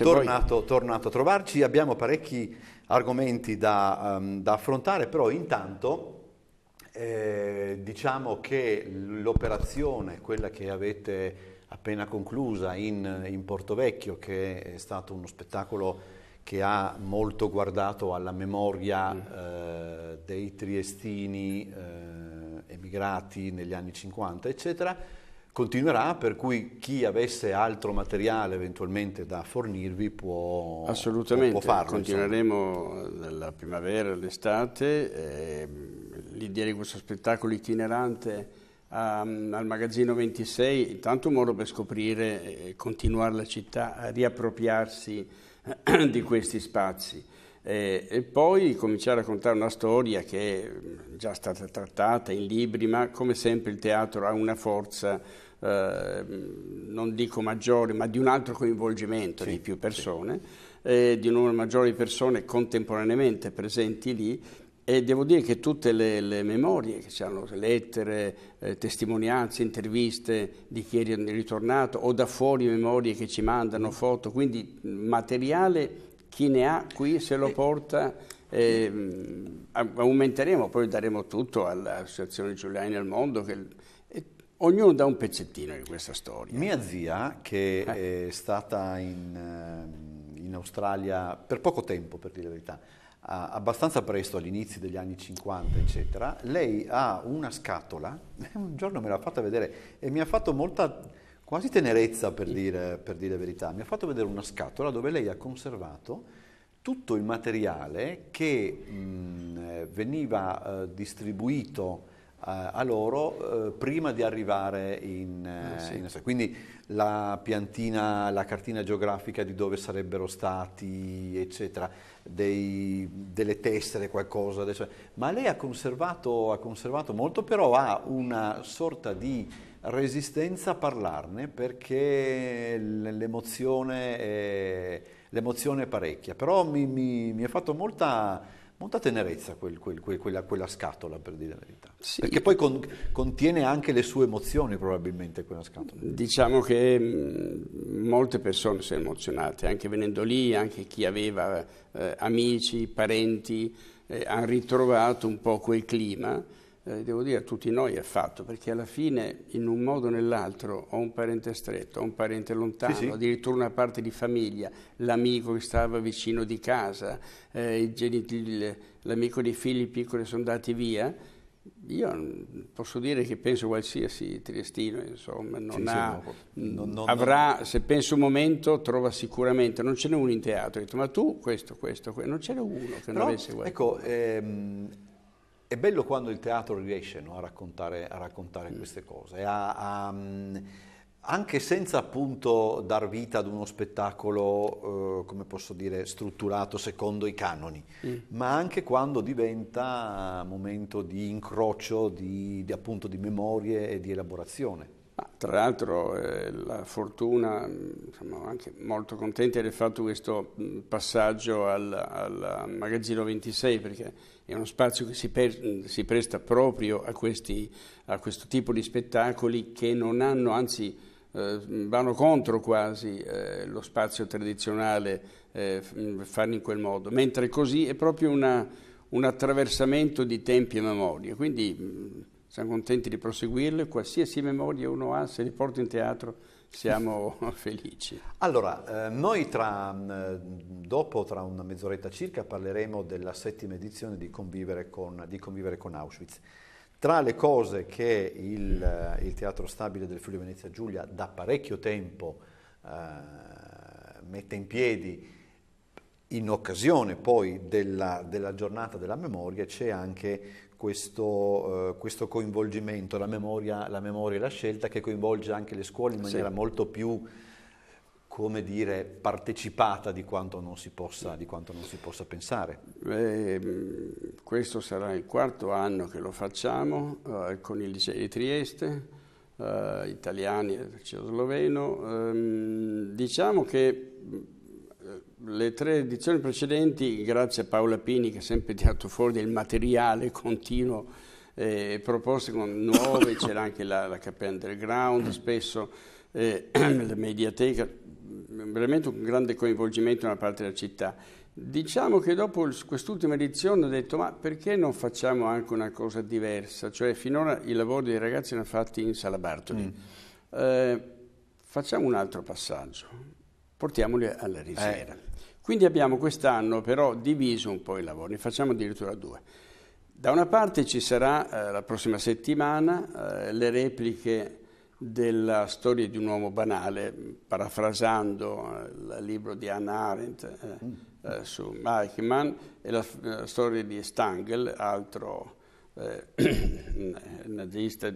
tornato, a tornato a trovarci. Abbiamo parecchi argomenti da, um, da affrontare, però intanto eh, diciamo che l'operazione, quella che avete appena conclusa in, in Porto Vecchio, che è stato uno spettacolo che ha molto guardato alla memoria eh, dei triestini eh, emigrati negli anni 50, eccetera, continuerà, per cui chi avesse altro materiale eventualmente da fornirvi può, Assolutamente, può, può farlo. Continueremo insomma. dalla primavera all'estate, eh, l'idea di questo spettacolo itinerante ehm, al magazzino 26, intanto un modo per scoprire eh, e continuare la città a riappropriarsi di questi spazi. E, e poi cominciare a raccontare una storia che è già stata trattata in libri, ma come sempre il teatro ha una forza, eh, non dico maggiore, ma di un altro coinvolgimento sì, di più persone, sì. eh, di un numero maggiore di persone contemporaneamente presenti lì, e devo dire che tutte le, le memorie che c'erano, lettere, eh, testimonianze, interviste di chi è ritornato o da fuori memorie che ci mandano, foto, quindi materiale chi ne ha qui se lo eh. porta eh, aumenteremo, poi daremo tutto all'Associazione Giuliani al Mondo che ognuno dà un pezzettino di questa storia. Mia zia, che eh. è stata in, ehm, in, Australia per poco tempo, per dire la verità, abbastanza presto, agli inizi degli anni 50, eccetera, lei ha una scatola, un giorno me l'ha fatta vedere e mi ha fatto molta, quasi tenerezza per dire, per dire la verità, mi ha fatto vedere una scatola dove lei ha conservato tutto il materiale che mh, eh, veniva eh, distribuito eh, a loro eh, prima di arrivare in, eh, eh sì. in... Quindi la piantina, la cartina geografica di dove sarebbero stati, eccetera, dei, delle tessere, qualcosa. Adesso. Ma lei ha conservato, ha conservato molto, però ha una sorta di resistenza a parlarne perché l'emozione è, l'emozione è parecchia. Però mi ha fatto molta molta tenerezza quel, quel, quel, quella, quella, scatola, per dire la verità. Sì. Perché poi con, contiene anche le sue emozioni, probabilmente, quella scatola. Diciamo che mm, molte persone sono emozionate, anche venendo lì, anche chi aveva eh, amici, parenti, eh, hanno ritrovato un po' quel clima eh, devo dire, a tutti noi è fatto, perché alla fine in un modo o nell'altro ho un parente stretto, ho un parente lontano, sì, sì. addirittura una parte di famiglia, l'amico che stava vicino di casa, eh, genitili, l'amico dei figli piccoli sono andati via. Io mm, posso dire che penso qualsiasi triestino, insomma, non sì, ha, non, non, avrà, se penso un momento, trova sicuramente, non ce n'è uno in teatro, detto, ma tu questo, questo, questo, non ce n'è uno che non avesse qualcosa. Ecco, ehm, è bello quando il teatro riesce no, a, raccontare, a, raccontare, mm. queste cose, a, a, anche senza appunto dar vita ad uno spettacolo, eh, come posso dire, strutturato secondo i canoni, mm. ma anche quando diventa momento di incrocio, di, di, appunto, di memorie e di elaborazione. Ma, tra l'altro eh, la fortuna, siamo anche molto contenti di aver fatto questo passaggio al, al, magazzino 26 perché è uno spazio che si, per, si presta proprio a, questi, a, questo tipo di spettacoli che non hanno, anzi eh, vanno contro quasi eh, lo spazio tradizionale eh, fanno in quel modo, mentre così è proprio una, un attraversamento di tempi e memorie. Quindi, siamo contenti di proseguirlo e qualsiasi memoria uno ha, se li porta in teatro, siamo felici. Allora, eh, noi tra, mm, eh, dopo, tra una mezz'oretta circa, parleremo della settima edizione di Convivere con, di Convivere con Auschwitz. Tra le cose che il, eh, il, Teatro Stabile del Friuli Venezia Giulia da parecchio tempo eh, mette in piedi, in occasione poi della, della giornata della memoria, c'è anche questo, eh, questo coinvolgimento, la memoria, la memoria, e la scelta che coinvolge anche le scuole in maniera sì. molto più come dire, partecipata di quanto non si possa, non si possa pensare. Eh, questo sarà il quarto anno che lo facciamo eh, con il liceo di Trieste, eh, italiani e sloveno. Ehm, diciamo che le tre edizioni precedenti, grazie a Paola Pini che ha sempre tirato fuori del materiale continuo, eh, proposte con nuove, c'era anche la, la Cappella Underground, spesso eh, la mediateca, mm, veramente un grande coinvolgimento da parte della città. Diciamo che dopo quest'ultima edizione ho detto ma perché non facciamo anche una cosa diversa? Cioè finora i lavori dei ragazzi erano fatti in Sala Bartoli. Mm. Eh, facciamo un altro passaggio, portiamoli alla risiera. Eh. Quindi abbiamo quest'anno però diviso un po' i lavori, ne facciamo addirittura due. Da una parte ci sarà eh, la prossima settimana eh, le repliche della storia di un uomo banale, parafrasando eh, il libro di Anna Arendt eh, mm. eh, su Eichmann e la, la, storia di Stangl, altro nazista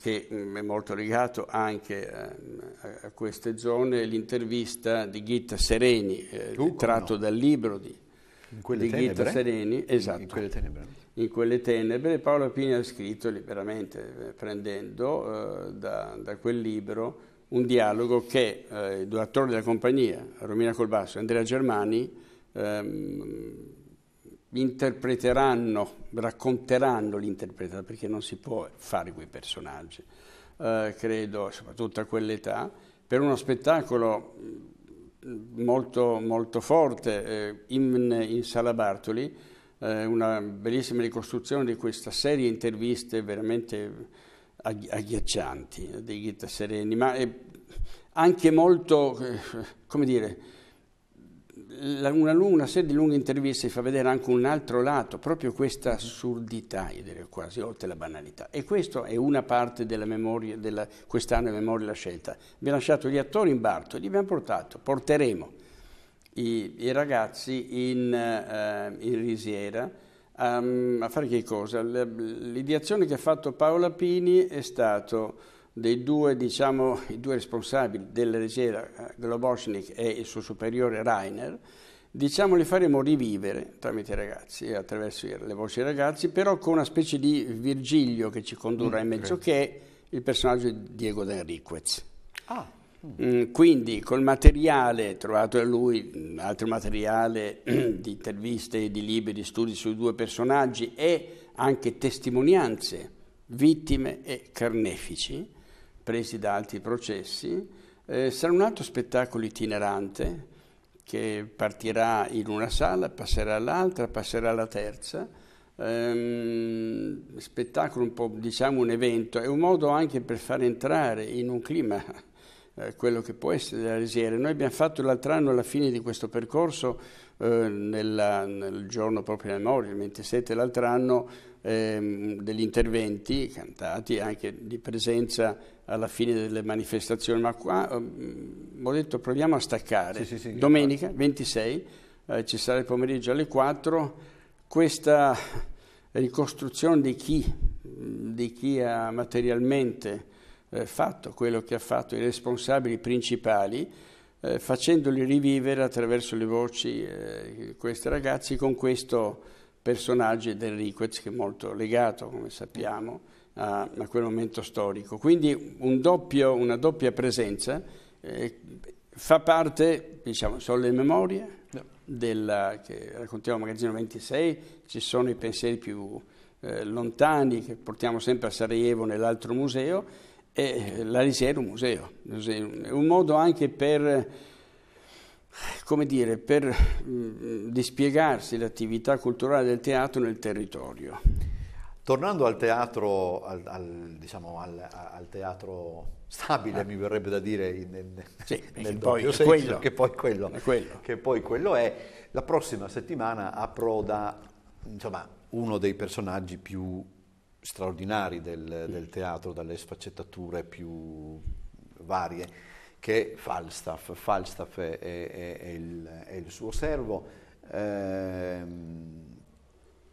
che mm, è molto legato anche ehm, a, queste zone, l'intervista di Ghitta Sereni, uh, tratto no? dal libro di, di Ghitta Sereni, esatto, in quelle tenebre. In quelle tenebre Paolo Pini ha scritto liberamente, eh, prendendo uh, da, da, quel libro un dialogo che uh, i due attori della compagnia, Romina Colbasso e Andrea Germani, um, interpreteranno, racconteranno l'interpretazione, perché non si può fare quei personaggi, eh, credo, soprattutto a quell'età, per uno spettacolo mm, molto, molto forte eh, in, in, Sala Bartoli, eh, una bellissima ricostruzione di questa serie di interviste veramente agghiaccianti, eh, dei Ghita Sereni, ma anche molto, eh, come dire, una, una, serie di lunghe interviste fa vedere anche un altro lato, proprio questa assurdità, io direi quasi, oltre la banalità. E questa è una parte della memoria, della, quest'anno è Memoria la scelta. Abbiamo lasciato gli attori in Barto, li abbiamo portato, porteremo i, i ragazzi in, uh, in Risiera um, a fare che cosa? L'ideazione che ha fatto Paola Pini è stato dei due, diciamo, i due responsabili dell'eresia eh, Globoschnik e il suo superiore Rainer, diciamo li faremo rivivere tramite i ragazzi, attraverso le voci dei ragazzi, però con una specie di Virgilio che ci condurrà mm, in mezzo, credo. che è il personaggio di Diego D'Enriquez. Ah. Mm. mm quindi col materiale trovato da lui, mm, altro materiale di interviste, di libri, di studi sui due personaggi e anche testimonianze, vittime e carnefici, presi da altri processi. Eh, sarà un altro spettacolo itinerante che partirà in una sala, passerà all'altra, passerà alla terza. Ehm, spettacolo un po', diciamo un evento, è un modo anche per far entrare in un clima eh, quello che può essere la risiera. Noi abbiamo fatto l'altro anno alla fine di questo percorso, eh, nella, nel giorno proprio in memoria, il 27 l'altro anno, ehm, degli interventi cantati anche di presenza alla fine delle manifestazioni, ma qua ehm, ho detto proviamo a staccare. Sì, sì, Domenica 26 eh, ci sarà il pomeriggio alle 4 questa ricostruzione di chi, di chi ha materialmente eh, fatto quello che ha fatto i responsabili principali eh, facendoli rivivere attraverso le voci eh, questi ragazzi con questo personaggio del Riquez che è molto legato come sappiamo a, a quel momento storico. Quindi un doppio, una doppia presenza eh, fa parte, diciamo, sono le memorie della, che raccontiamo magazzino 26, ci sono i pensieri più eh, lontani che portiamo sempre a Sarajevo nell'altro museo e la Risiera è un museo, è un modo anche per come dire, per mm, dispiegarsi l'attività culturale del teatro nel territorio. Tornando al teatro, al, al, diciamo, al, al teatro stabile, ah. mi verrebbe da dire, in, sì, nel doppio senso, quello, che, poi quello, quello. che poi quello è. La prossima settimana approda insomma, uno dei personaggi più straordinari del, mm. del teatro, dalle sfaccettature più varie, che è Falstaff. Falstaff è, è, è, il, è il, suo servo. Ehm,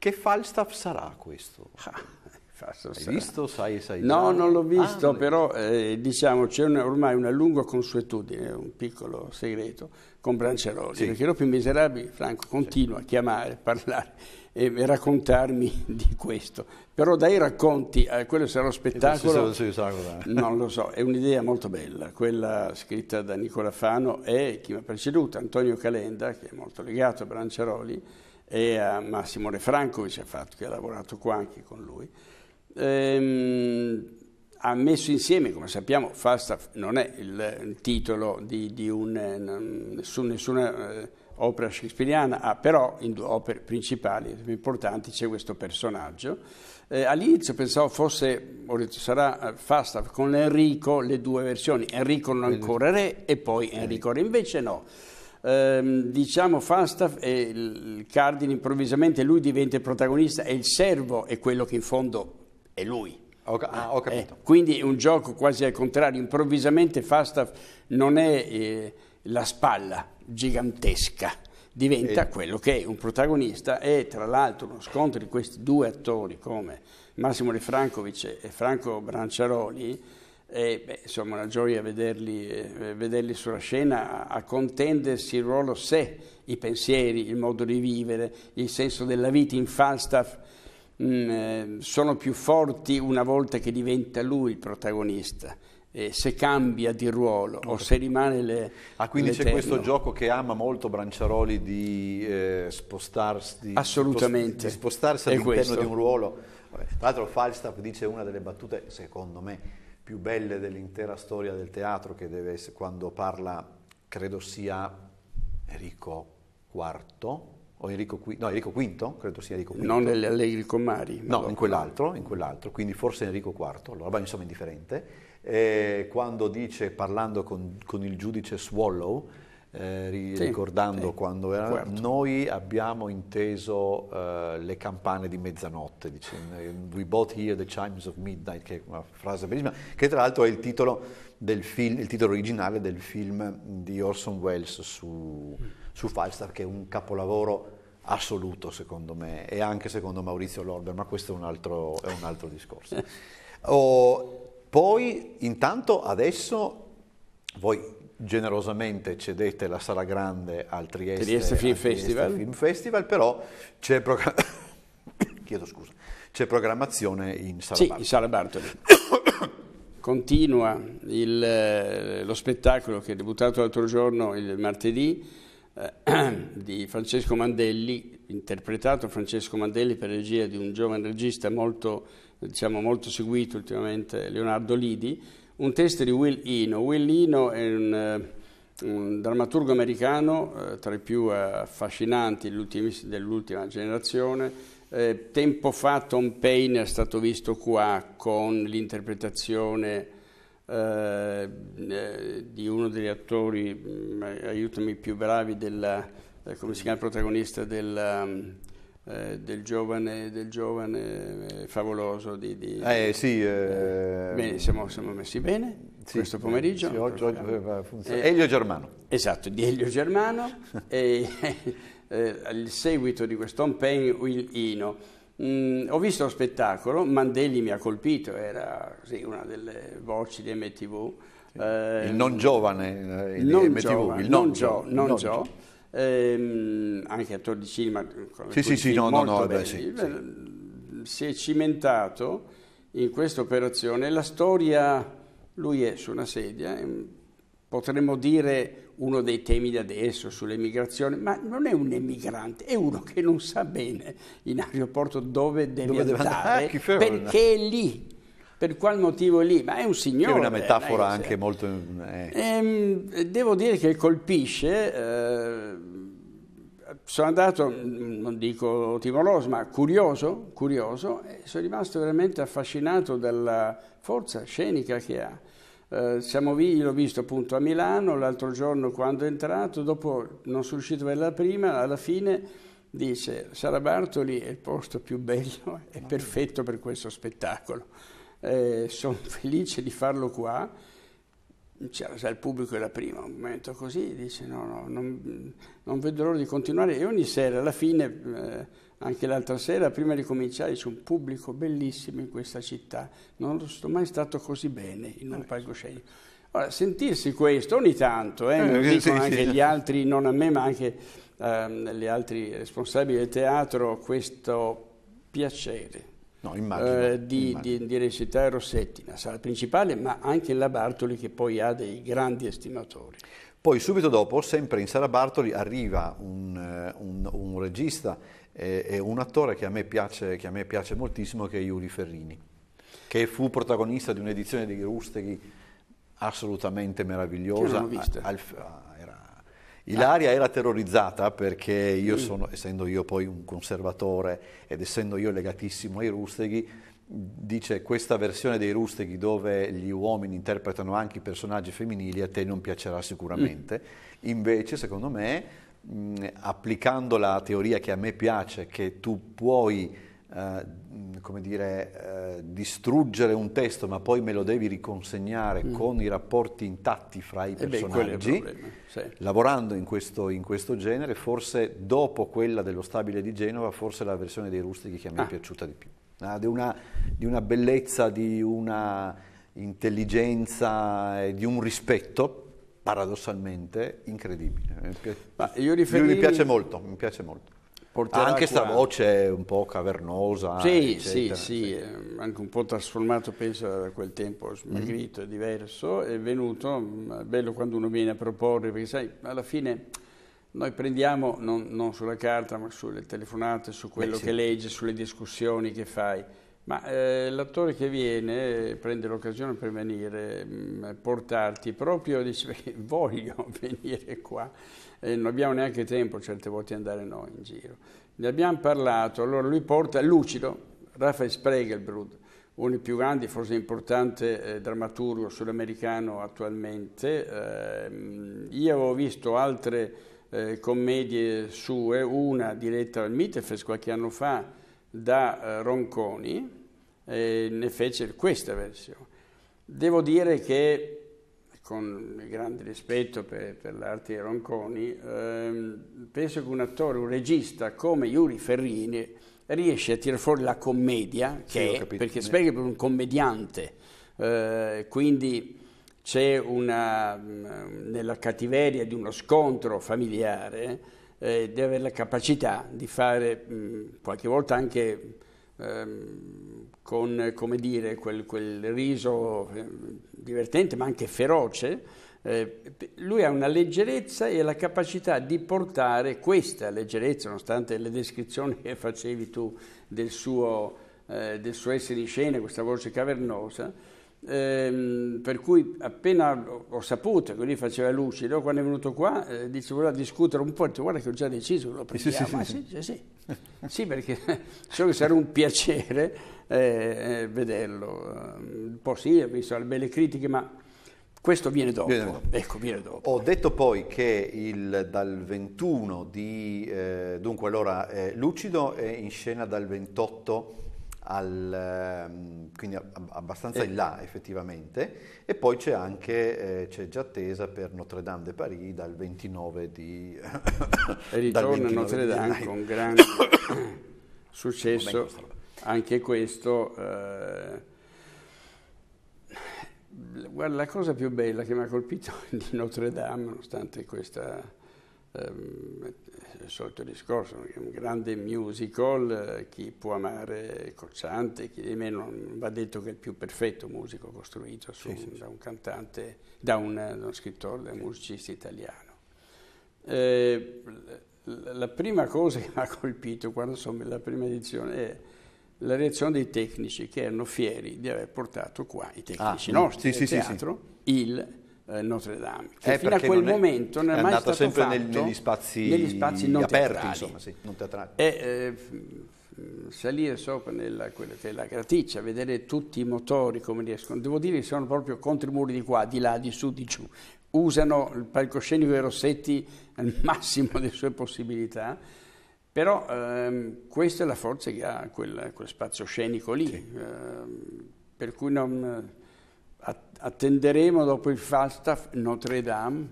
che Falstaff sarà questo? Hai sarà. visto? Sai, sai no, non l'ho visto, ah, però eh, diciamo c'è una, ormai una lunga consuetudine, un piccolo segreto con Branceroli, sì. perché dopo i miserabili Franco continua sì. a chiamare, a parlare e, raccontarmi di questo. Però dai racconti a eh, quello sarà lo spettacolo. Si sa, si sa non lo so, è un'idea molto bella, quella scritta da Nicola Fano e chi mi ha preceduto, Antonio Calenda, che è molto legato a Branceroli e a eh, Massimo Refranco, che, ci ha fatto, che ha lavorato qua anche con lui. Ehm, ha messo insieme, come sappiamo, Falstaff non è il, il titolo di, di un, eh, nessun, nessuna eh, opera shakespeariana, ha però in due opere principali importanti c'è questo personaggio. Eh, all'inizio pensavo fosse, ho detto, sarà eh, Falstaff con Enrico, le due versioni, Enrico non ancora re e poi Enrico re, invece no ehm, diciamo Falstaff e il Cardine improvvisamente lui diventa il protagonista e il servo è quello che in fondo è lui. Ho, ah, ho eh, capito. Eh, quindi è un gioco quasi al contrario, improvvisamente Falstaff non è eh, la spalla gigantesca, diventa e... Eh. quello che è un protagonista e tra l'altro uno scontro di questi due attori come Massimo De Francovic e Franco Branciaroli e, beh, insomma, una gioia vederli, eh, vederli sulla scena a, a contendersi il ruolo sé, i pensieri, il modo di vivere, il senso della vita in Falstaff mh, mm, eh, sono più forti una volta che diventa lui il protagonista. Eh, se cambia di ruolo okay. o se rimane le Ah, quindi c'è questo gioco che ama molto Branciaroli di eh, spostarsi Assolutamente. Di spostarsi all'interno di un ruolo. Tra l'altro Falstaff dice una delle battute, secondo me, più belle dell'intera storia del teatro, che deve essere, quando parla, credo sia Enrico IV, o Enrico, Qui- no, Enrico V, credo sia Enrico V. Non nell'Enrico Mari. No, in quell'altro, in quell'altro, quindi forse Enrico IV, allora, va insomma indifferente, eh, quando dice, parlando con, con il giudice Swallow, eh, sì, ricordando sì, quando era, certo. noi abbiamo inteso uh, le campane di mezzanotte, dicendo, eh, we bought here the chimes of midnight, che è una frase bellissima, che tra l'altro è il titolo, film, il titolo originale del film di Orson Welles su, su Falstaff, che è un capolavoro assoluto secondo me e anche secondo Maurizio Lorber, ma questo è un altro, è un altro discorso. Oh, poi intanto adesso voi generosamente cedete la sala grande al Trieste, Trieste, Film, al Trieste Film, Festival. però c'è, progra- scusa, c'è programmazione in sala sì, Bartoli. In sala Bartoli. Continua il, eh, lo spettacolo che è debuttato l'altro giorno, il martedì, eh, di Francesco Mandelli, interpretato Francesco Mandelli per regia di un giovane regista molto, diciamo, molto seguito ultimamente, Leonardo Lidi, un testo di Will Eno. Will Eno è un, eh, un drammaturgo americano eh, tra i più eh, affascinanti dell'ultima generazione. tempo fa Tom Payne è stato visto qua con l'interpretazione di uno degli attori, mm, aiutami, più bravi, della, come si chiama il protagonista del mm, eh, del, giovane, del giovane eh, favoloso di... di eh sì, eh, eh, bene, siamo, siamo, messi bene sì, questo pomeriggio. Sì, oggi, oggi Elio Germano. Esatto, di Elio Germano e il seguito di questo Pen Will Ino. Mm, ho visto lo spettacolo, Mandelli mi ha colpito, era sì, una delle voci di MTV. il non giovane, il non MTV, giovane, il non, non, gio, non, non gio. Gio ehm, anche attori di cinema sì, sì, sì, no, no, no, beh, sì, si è cimentato in questa operazione. La storia, lui è su una sedia, potremmo dire uno dei temi di adesso sull'emigrazione, ma non è un emigrante, è uno che non sa bene in aeroporto dove deve, dove andare, deve andare, ah, perché è lì per qual motivo lì, ma è un signore. È una metafora dai, anche cioè. molto... Eh. E, ehm, devo dire che colpisce, eh, sono andato, non dico timoroso, ma curioso, curioso, e sono rimasto veramente affascinato dalla forza scenica che ha. Eh, Samovigli l'ho visto appunto a Milano l'altro giorno quando è entrato, dopo non sono riuscito a vedere la prima, alla fine dice Sara Bartoli è il posto più bello e ah. perfetto per questo spettacolo eh, sono felice di farlo qua, c'era cioè, già il pubblico era prima, un momento così, dice no, no, non, non vedo l'ora di continuare e ogni sera, alla fine, eh, anche l'altra sera, prima di cominciare c'è un pubblico bellissimo in questa città, non sono mai stato così bene in un eh. palcoscenico. Ora, sentirsi questo ogni tanto, eh, eh, dicono sì, anche sì. gli altri, non a me ma anche ehm, gli altri responsabili del teatro, questo piacere, no, immagino, eh, di, di, di recitare Rossetti la sala principale, ma anche la Bartoli che poi ha dei grandi estimatori. Poi subito dopo, sempre in Sala Bartoli, arriva un, eh, un, un regista e, eh, e, un attore che a, me piace, a me piace moltissimo, che è Iuri Ferrini, che fu protagonista di un'edizione di Rusteghi assolutamente meravigliosa, al, Ilaria era terrorizzata perché io mm. sono, essendo io poi un conservatore ed essendo io legatissimo ai rusteghi, dice questa versione dei rusteghi dove gli uomini interpretano anche i personaggi femminili a te non piacerà sicuramente. Mm. Invece, secondo me, applicando la teoria che a me piace, che tu puoi eh, Mm, come dire, eh, distruggere un testo ma poi me lo devi riconsegnare mm. con i rapporti intatti fra i eh personaggi, beh, sì. lavorando in questo, in questo, genere, forse dopo quella dello Stabile di Genova, forse la versione dei rustichi che a me ah. è piaciuta di più, ah, di, una, di, una, bellezza, di una intelligenza e di un rispetto paradossalmente incredibile. Pi- io riferì... mi piace molto, mi piace molto porterà... Anche questa voce un po' cavernosa. Sì, eccetera, sì, sì, sì, anche un po' trasformato, penso, da quel tempo, smagrito, mm. diverso, è venuto, mm, è bello quando uno viene a proporre, perché sai, alla fine noi prendiamo, non, non sulla carta, ma sulle telefonate, su quello Beh, sì. che leggi, sulle discussioni che fai, ma eh, l'attore che viene eh, prende l'occasione per venire, mh, mm, portarti proprio, dice, voglio venire qua e non abbiamo neanche tempo certe volte di andare noi in giro. Ne abbiamo parlato, allora lui porta lucido, Raphael Spregelbrud, uno dei più grandi, forse importante eh, drammaturgo sudamericano attualmente. Eh, io avevo visto altre eh, commedie sue, una diretta al Mitefes qualche anno fa da eh, Ronconi, e ne fece questa versione. Devo dire che con grande rispetto per, per l'arte di Ronconi, ehm, penso che un attore, un regista come Yuri Ferrini riesce a tirare fuori la commedia, che sì, è, perché spiega per un commediante, eh, quindi c'è una, mm, nella cattiveria di uno scontro familiare, eh, deve avere la capacità di fare mh, mm, qualche volta anche ehm, con come dire, quel, quel riso eh, divertente ma anche feroce, eh, lui ha una leggerezza e la capacità di portare questa leggerezza, nonostante le descrizioni che facevi tu del suo, eh, del suo essere in scena, questa voce cavernosa, ehm, per cui appena ho saputo che lui faceva lucido, quando è venuto qua, eh, dice voleva discutere un po', guarda che ho già deciso, lo prendiamo, ah, sì, sì, sì, sì. sì, sì. Sì, perché so che sarà un piacere eh, eh, vederlo. Un po' sì, ho visto le belle critiche, ma questo viene dopo. Viene dopo. Ecco, viene dopo. Ho detto poi che il, dal 21 di... Eh, dunque, allora, eh, Lucido è in scena dal 28 al, ehm, quindi abbastanza eh. in là effettivamente, e poi c'è anche, eh, c'è già attesa per Notre Dame de Paris dal 29 di... e ritorno a Notre Dame di... con grande successo, anche questo... Eh, guarda, la cosa più bella che mi ha colpito di Notre Dame, nonostante questa eh, il eh, solito discorso, è un grande musical, eh, chi può amare Cocciante, chi di meno, non va detto che è il più perfetto musico costruito su, sì, sì, da un cantante, da, un, eh, da uno scrittore, da un musicista italiano. Eh, la prima cosa che mi ha colpito quando sono nella prima edizione è la reazione dei tecnici che erano fieri di aver portato qua i tecnici ah, nostri sì, sì teatro, il eh, Notre Dame. Cioè, eh, fino a quel momento è, non è mai stato sempre fatto nel, negli, spazi negli spazi non aperti, teatrali. Insomma, sì, non teatrali. E, eh, salire sopra nella, quella che è la graticcia, vedere tutti i motori come riescono, devo dire che sono proprio contro i muri di qua, di là, di su, di giù. Usano il palcoscenico dei Rossetti al massimo delle sue possibilità, però ehm, questa è la forza che ha quel, quel spazio scenico lì, sì. ehm, per cui non attenderemo dopo il Falstaff Notre Dame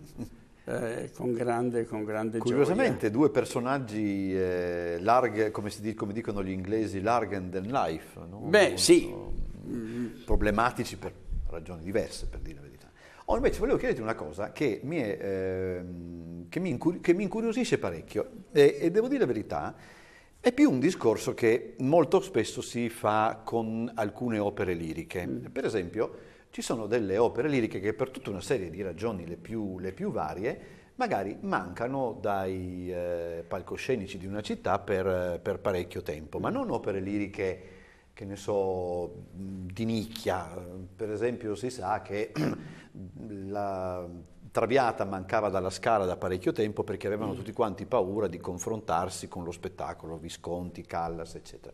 eh, con grande, con grande Curiosamente, due personaggi eh, larghe, come, dice, come, dicono gli inglesi, larger than life. No? Beh, Molto sì. Mm, problematici per ragioni diverse, per dire la verità. Oh, invece volevo chiederti una cosa che mi, è, eh, che mi, incur- che mi incuriosisce parecchio e, e devo dire la verità, è più un discorso che molto spesso si fa con alcune opere liriche. Mm. Per esempio, ci sono delle opere liriche che per tutta una serie di ragioni, le più, le più varie, magari mancano dai eh, palcoscenici di una città per, per, parecchio tempo, ma non opere liriche che ne so, di nicchia. Per esempio si sa che la Traviata mancava dalla Scala da parecchio tempo perché avevano tutti quanti paura di confrontarsi con lo spettacolo, Visconti, Callas, eccetera.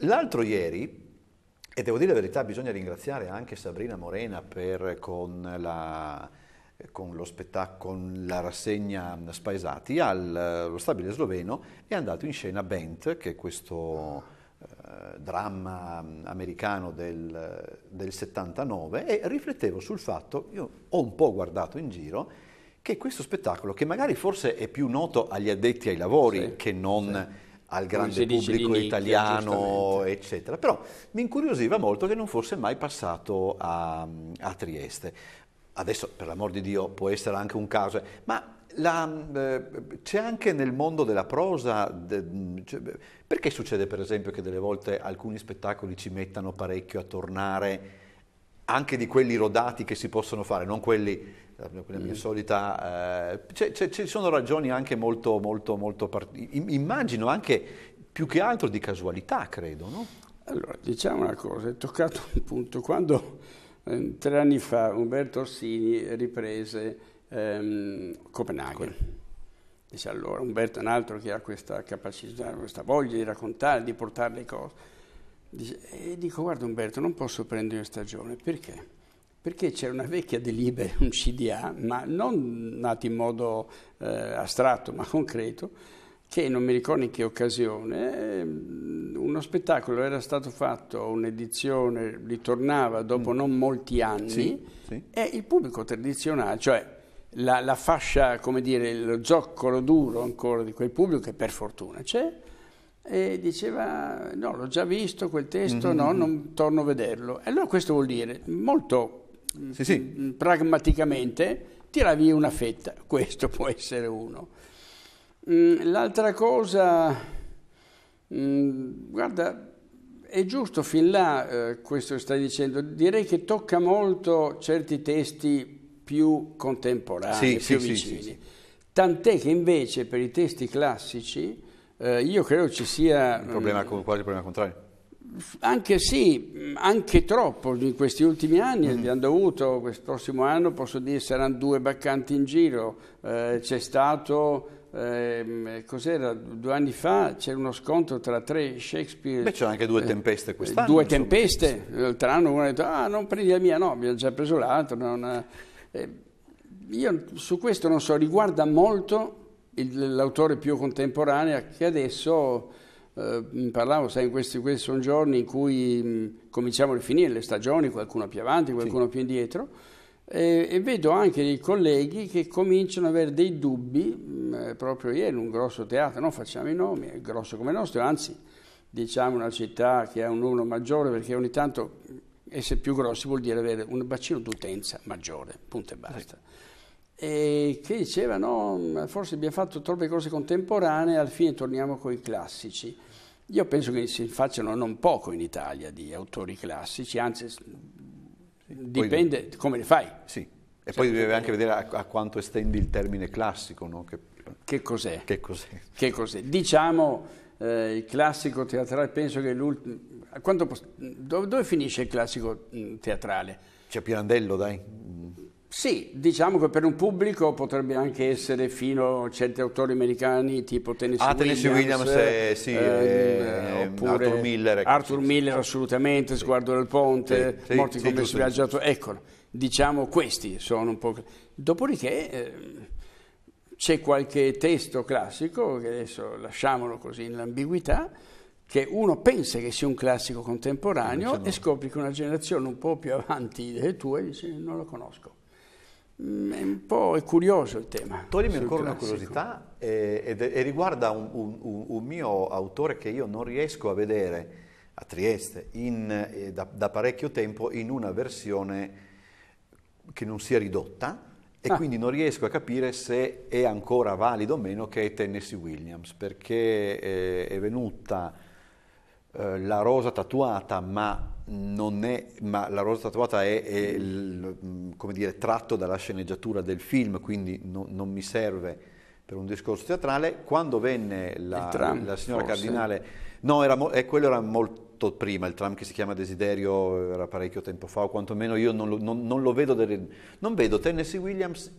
L'altro ieri, e devo dire la verità, bisogna ringraziare anche Sabrina Morena per, con, la, con, spettac- con la rassegna Spaesati allo stabile sloveno è andato in scena Bent, che è questo eh, dramma americano del, del 79 e riflettevo sul fatto, io ho un po' guardato in giro, che questo spettacolo, che magari forse è più noto agli addetti ai lavori sì, che non... Sì al grande pubblico nicchia, italiano, eccetera. Però mi incuriosiva molto che non fosse mai passato a, a Trieste. Adesso, per l'amor di Dio, può essere anche un caso, eh, ma la, eh, c'è anche nel mondo della prosa, cioè, perché succede per esempio che delle volte alcuni spettacoli ci mettano parecchio a tornare anche di quelli rodati che si possono fare, non quelli la mia, mm. solita... Eh, ci sono ragioni anche molto, molto, molto... Part... Immagino anche più che altro di casualità, credo, no? Allora, diciamo una cosa, è toccato un punto. Quando eh, tre anni fa Umberto Orsini riprese ehm, Copenaghen, dice allora Umberto è un altro che ha questa capacità, questa voglia di raccontare, di portare le cose e dico, guarda Umberto, non posso prendere stagione, perché? Perché c'era una vecchia delibera, un CDA, ma non nato in modo eh, astratto, ma concreto, che non mi ricordo in che occasione, ehm, uno spettacolo era stato fatto, un'edizione ritornava dopo mm. non molti anni sì, sì. e il pubblico tradizionale, cioè la, la, fascia, come dire, lo zoccolo duro ancora di quel pubblico che per fortuna c'è, e diceva no, l'ho già visto quel testo, mm-hmm. no, non torno a vederlo. E allora questo vuol dire molto mm, sì, sì. Mm, pragmaticamente tira via una fetta, questo può essere uno. Mm, l'altra cosa, guarda, è giusto fin là eh, questo che stai dicendo, direi che tocca molto certi testi più contemporanei, sì, più vicini. Tant'è che invece per i testi classici eh, io credo ci sia... Il eh, problema, ehm, quasi il problema contrario. Anche sì, anche troppo in questi ultimi anni mm. abbiamo dovuto, questo prossimo anno posso dire saranno due baccanti in giro, eh, c'è stato, eh, cos'era, due anni fa c'era uno scontro tra tre Shakespeare... Beh c'erano anche due eh, tempeste quest'anno. Due insomma. tempeste, l'altro anno uno ha detto ah non prendi la mia, no, abbiamo già preso l'altro. Ha... Eh, io su questo non so, riguarda molto l'autore più contemporanea che adesso eh, parlavo, sai, in questi, questi, sono giorni in cui mh, mm, cominciamo a finire le stagioni, qualcuno più avanti, qualcuno sì. più indietro, e, e, vedo anche dei colleghi che cominciano ad avere dei dubbi, mh, mm, eh, proprio ieri un grosso teatro, non facciamo i nomi, è grosso come il nostro, anzi diciamo una città che ha un numero maggiore perché ogni tanto mm, essere più grossi vuol dire avere un bacino d'utenza maggiore, punto e basta. Sì e che dicevano forse abbiamo fatto troppe cose contemporanee, alla fine torniamo con i classici. Io penso che si facciano non poco in Italia di autori classici, anzi dipende poi, come li fai. Sì, e cioè, poi deve eh, anche vedere a, a, quanto estendi il termine classico. No? Che, che cos'è? Che cos'è? Che cos'è? Diciamo eh, il classico teatrale, penso che l'ultimo... Dove, dove finisce il classico teatrale? C'è Pirandello, dai. Sì, diciamo che per un pubblico potrebbe anche essere fino a certi autori americani tipo Tennessee ah, Williams. Tennessee Williams, eh, sì, ehm, eh, eh, Arthur Miller. Ecco, Arthur sì, Miller assolutamente, sì, Sguardo del Ponte, sì, Morti come spiaggiato. ecco, diciamo questi sono un po'... Dopodiché ehm, c'è qualche testo classico, che adesso lasciamolo così nell'ambiguità, che uno pensa che sia un classico contemporaneo e scopri che una generazione un po' più avanti delle tue dice non lo conosco. Mm, è un po' è curioso il tema. Toglimi ancora classico. una curiosità eh, ed, e riguarda un, un, un, mio autore che io non riesco a vedere a Trieste in, eh, da, da, parecchio tempo in una versione che non sia ridotta e ah. quindi non riesco a capire se è ancora valido o meno che è Tennessee Williams perché eh, è venuta eh, la rosa tatuata ma non è, ma la rosa tatuata è, è il, mm, dire, tratto dalla sceneggiatura del film, quindi no, non mi serve per un discorso teatrale. Quando venne la, tram, la signora forse. Cardinale, no, era, eh, quello era molto prima, il tram che si chiama Desiderio era parecchio tempo fa, o quantomeno io non lo, non, non lo vedo, delle, non vedo Tennessee Williams,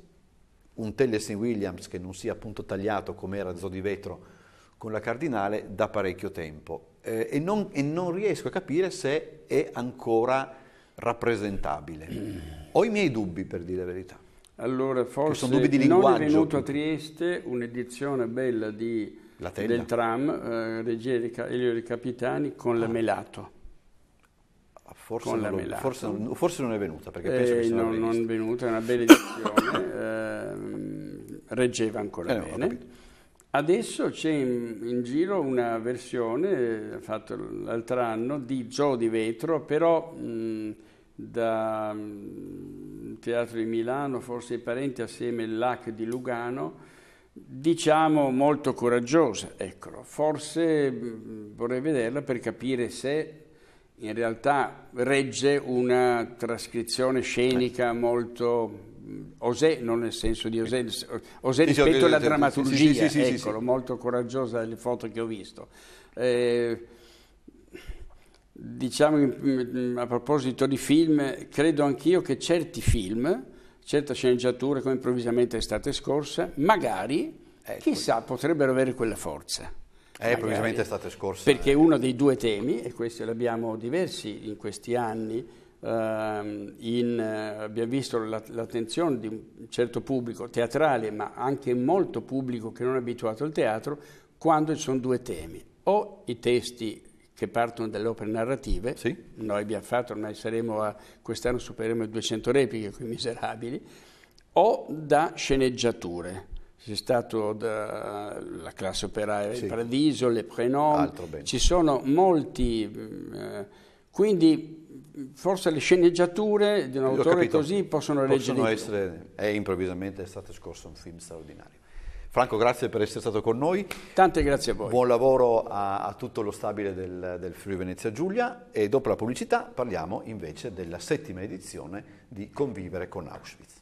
un Tennessee Williams che non sia appunto tagliato come era Zodivetro con la Cardinale da parecchio tempo eh, e, non, e, non, riesco a capire se è ancora rappresentabile. Ho i miei dubbi, per dire la verità. Allora, forse sono dubbi di linguaggio. non è venuto a Trieste un'edizione bella di, del tram, eh, Regia Elio Capitani, con ah. ah la Melato. Forse non, lo, forse, forse non, è venuta perché penso eh, che non, non è venuta, è una bella edizione, eh, reggeva ancora eh, bene. Adesso c'è in, in, giro una versione, eh, fatta l'altro anno, di Zoo di vetro, però mh, da mh, Teatro di Milano, forse i parenti, assieme al Lac di Lugano, diciamo molto coraggiosa. Ecco, forse mh, vorrei vederla per capire se in realtà regge una trascrizione scenica molto Osè non nel senso di Osè, Osè rispetto alla drammaturgia, sì, sì, eccolo, molto coraggiosa le foto che ho visto. Eh, diciamo a proposito di film, credo anch'io che certi film, certe sceneggiature come improvvisamente estate scorsa, magari, ecco. chissà, potrebbero avere quella forza. Eh, improvvisamente estate scorsa. Perché eh. uno dei due temi, e questo l'abbiamo diversi in questi anni, Ehm, in, eh, abbiamo visto l'attenzione di un certo pubblico teatrale, ma anche molto pubblico che non è abituato al teatro, quando ci sono due temi, o i testi che partono dalle opere narrative, sì. noi abbiamo fatto, ormai saremo a, quest'anno supereremo le 200 repliche con i miserabili, o da sceneggiature. C'è stato da, la classe operaia, sì. Paradiso, le Prénom, ci sono molti, eh, quindi forse le sceneggiature di un autore capito, così possono leggere. essere, è improvvisamente stato scorso un film straordinario. Franco, grazie per essere stato con noi. Tante grazie a voi. Buon lavoro a, a tutto lo stabile del, del Friuli Venezia Giulia e dopo la pubblicità parliamo invece della settima edizione di Convivere con Auschwitz.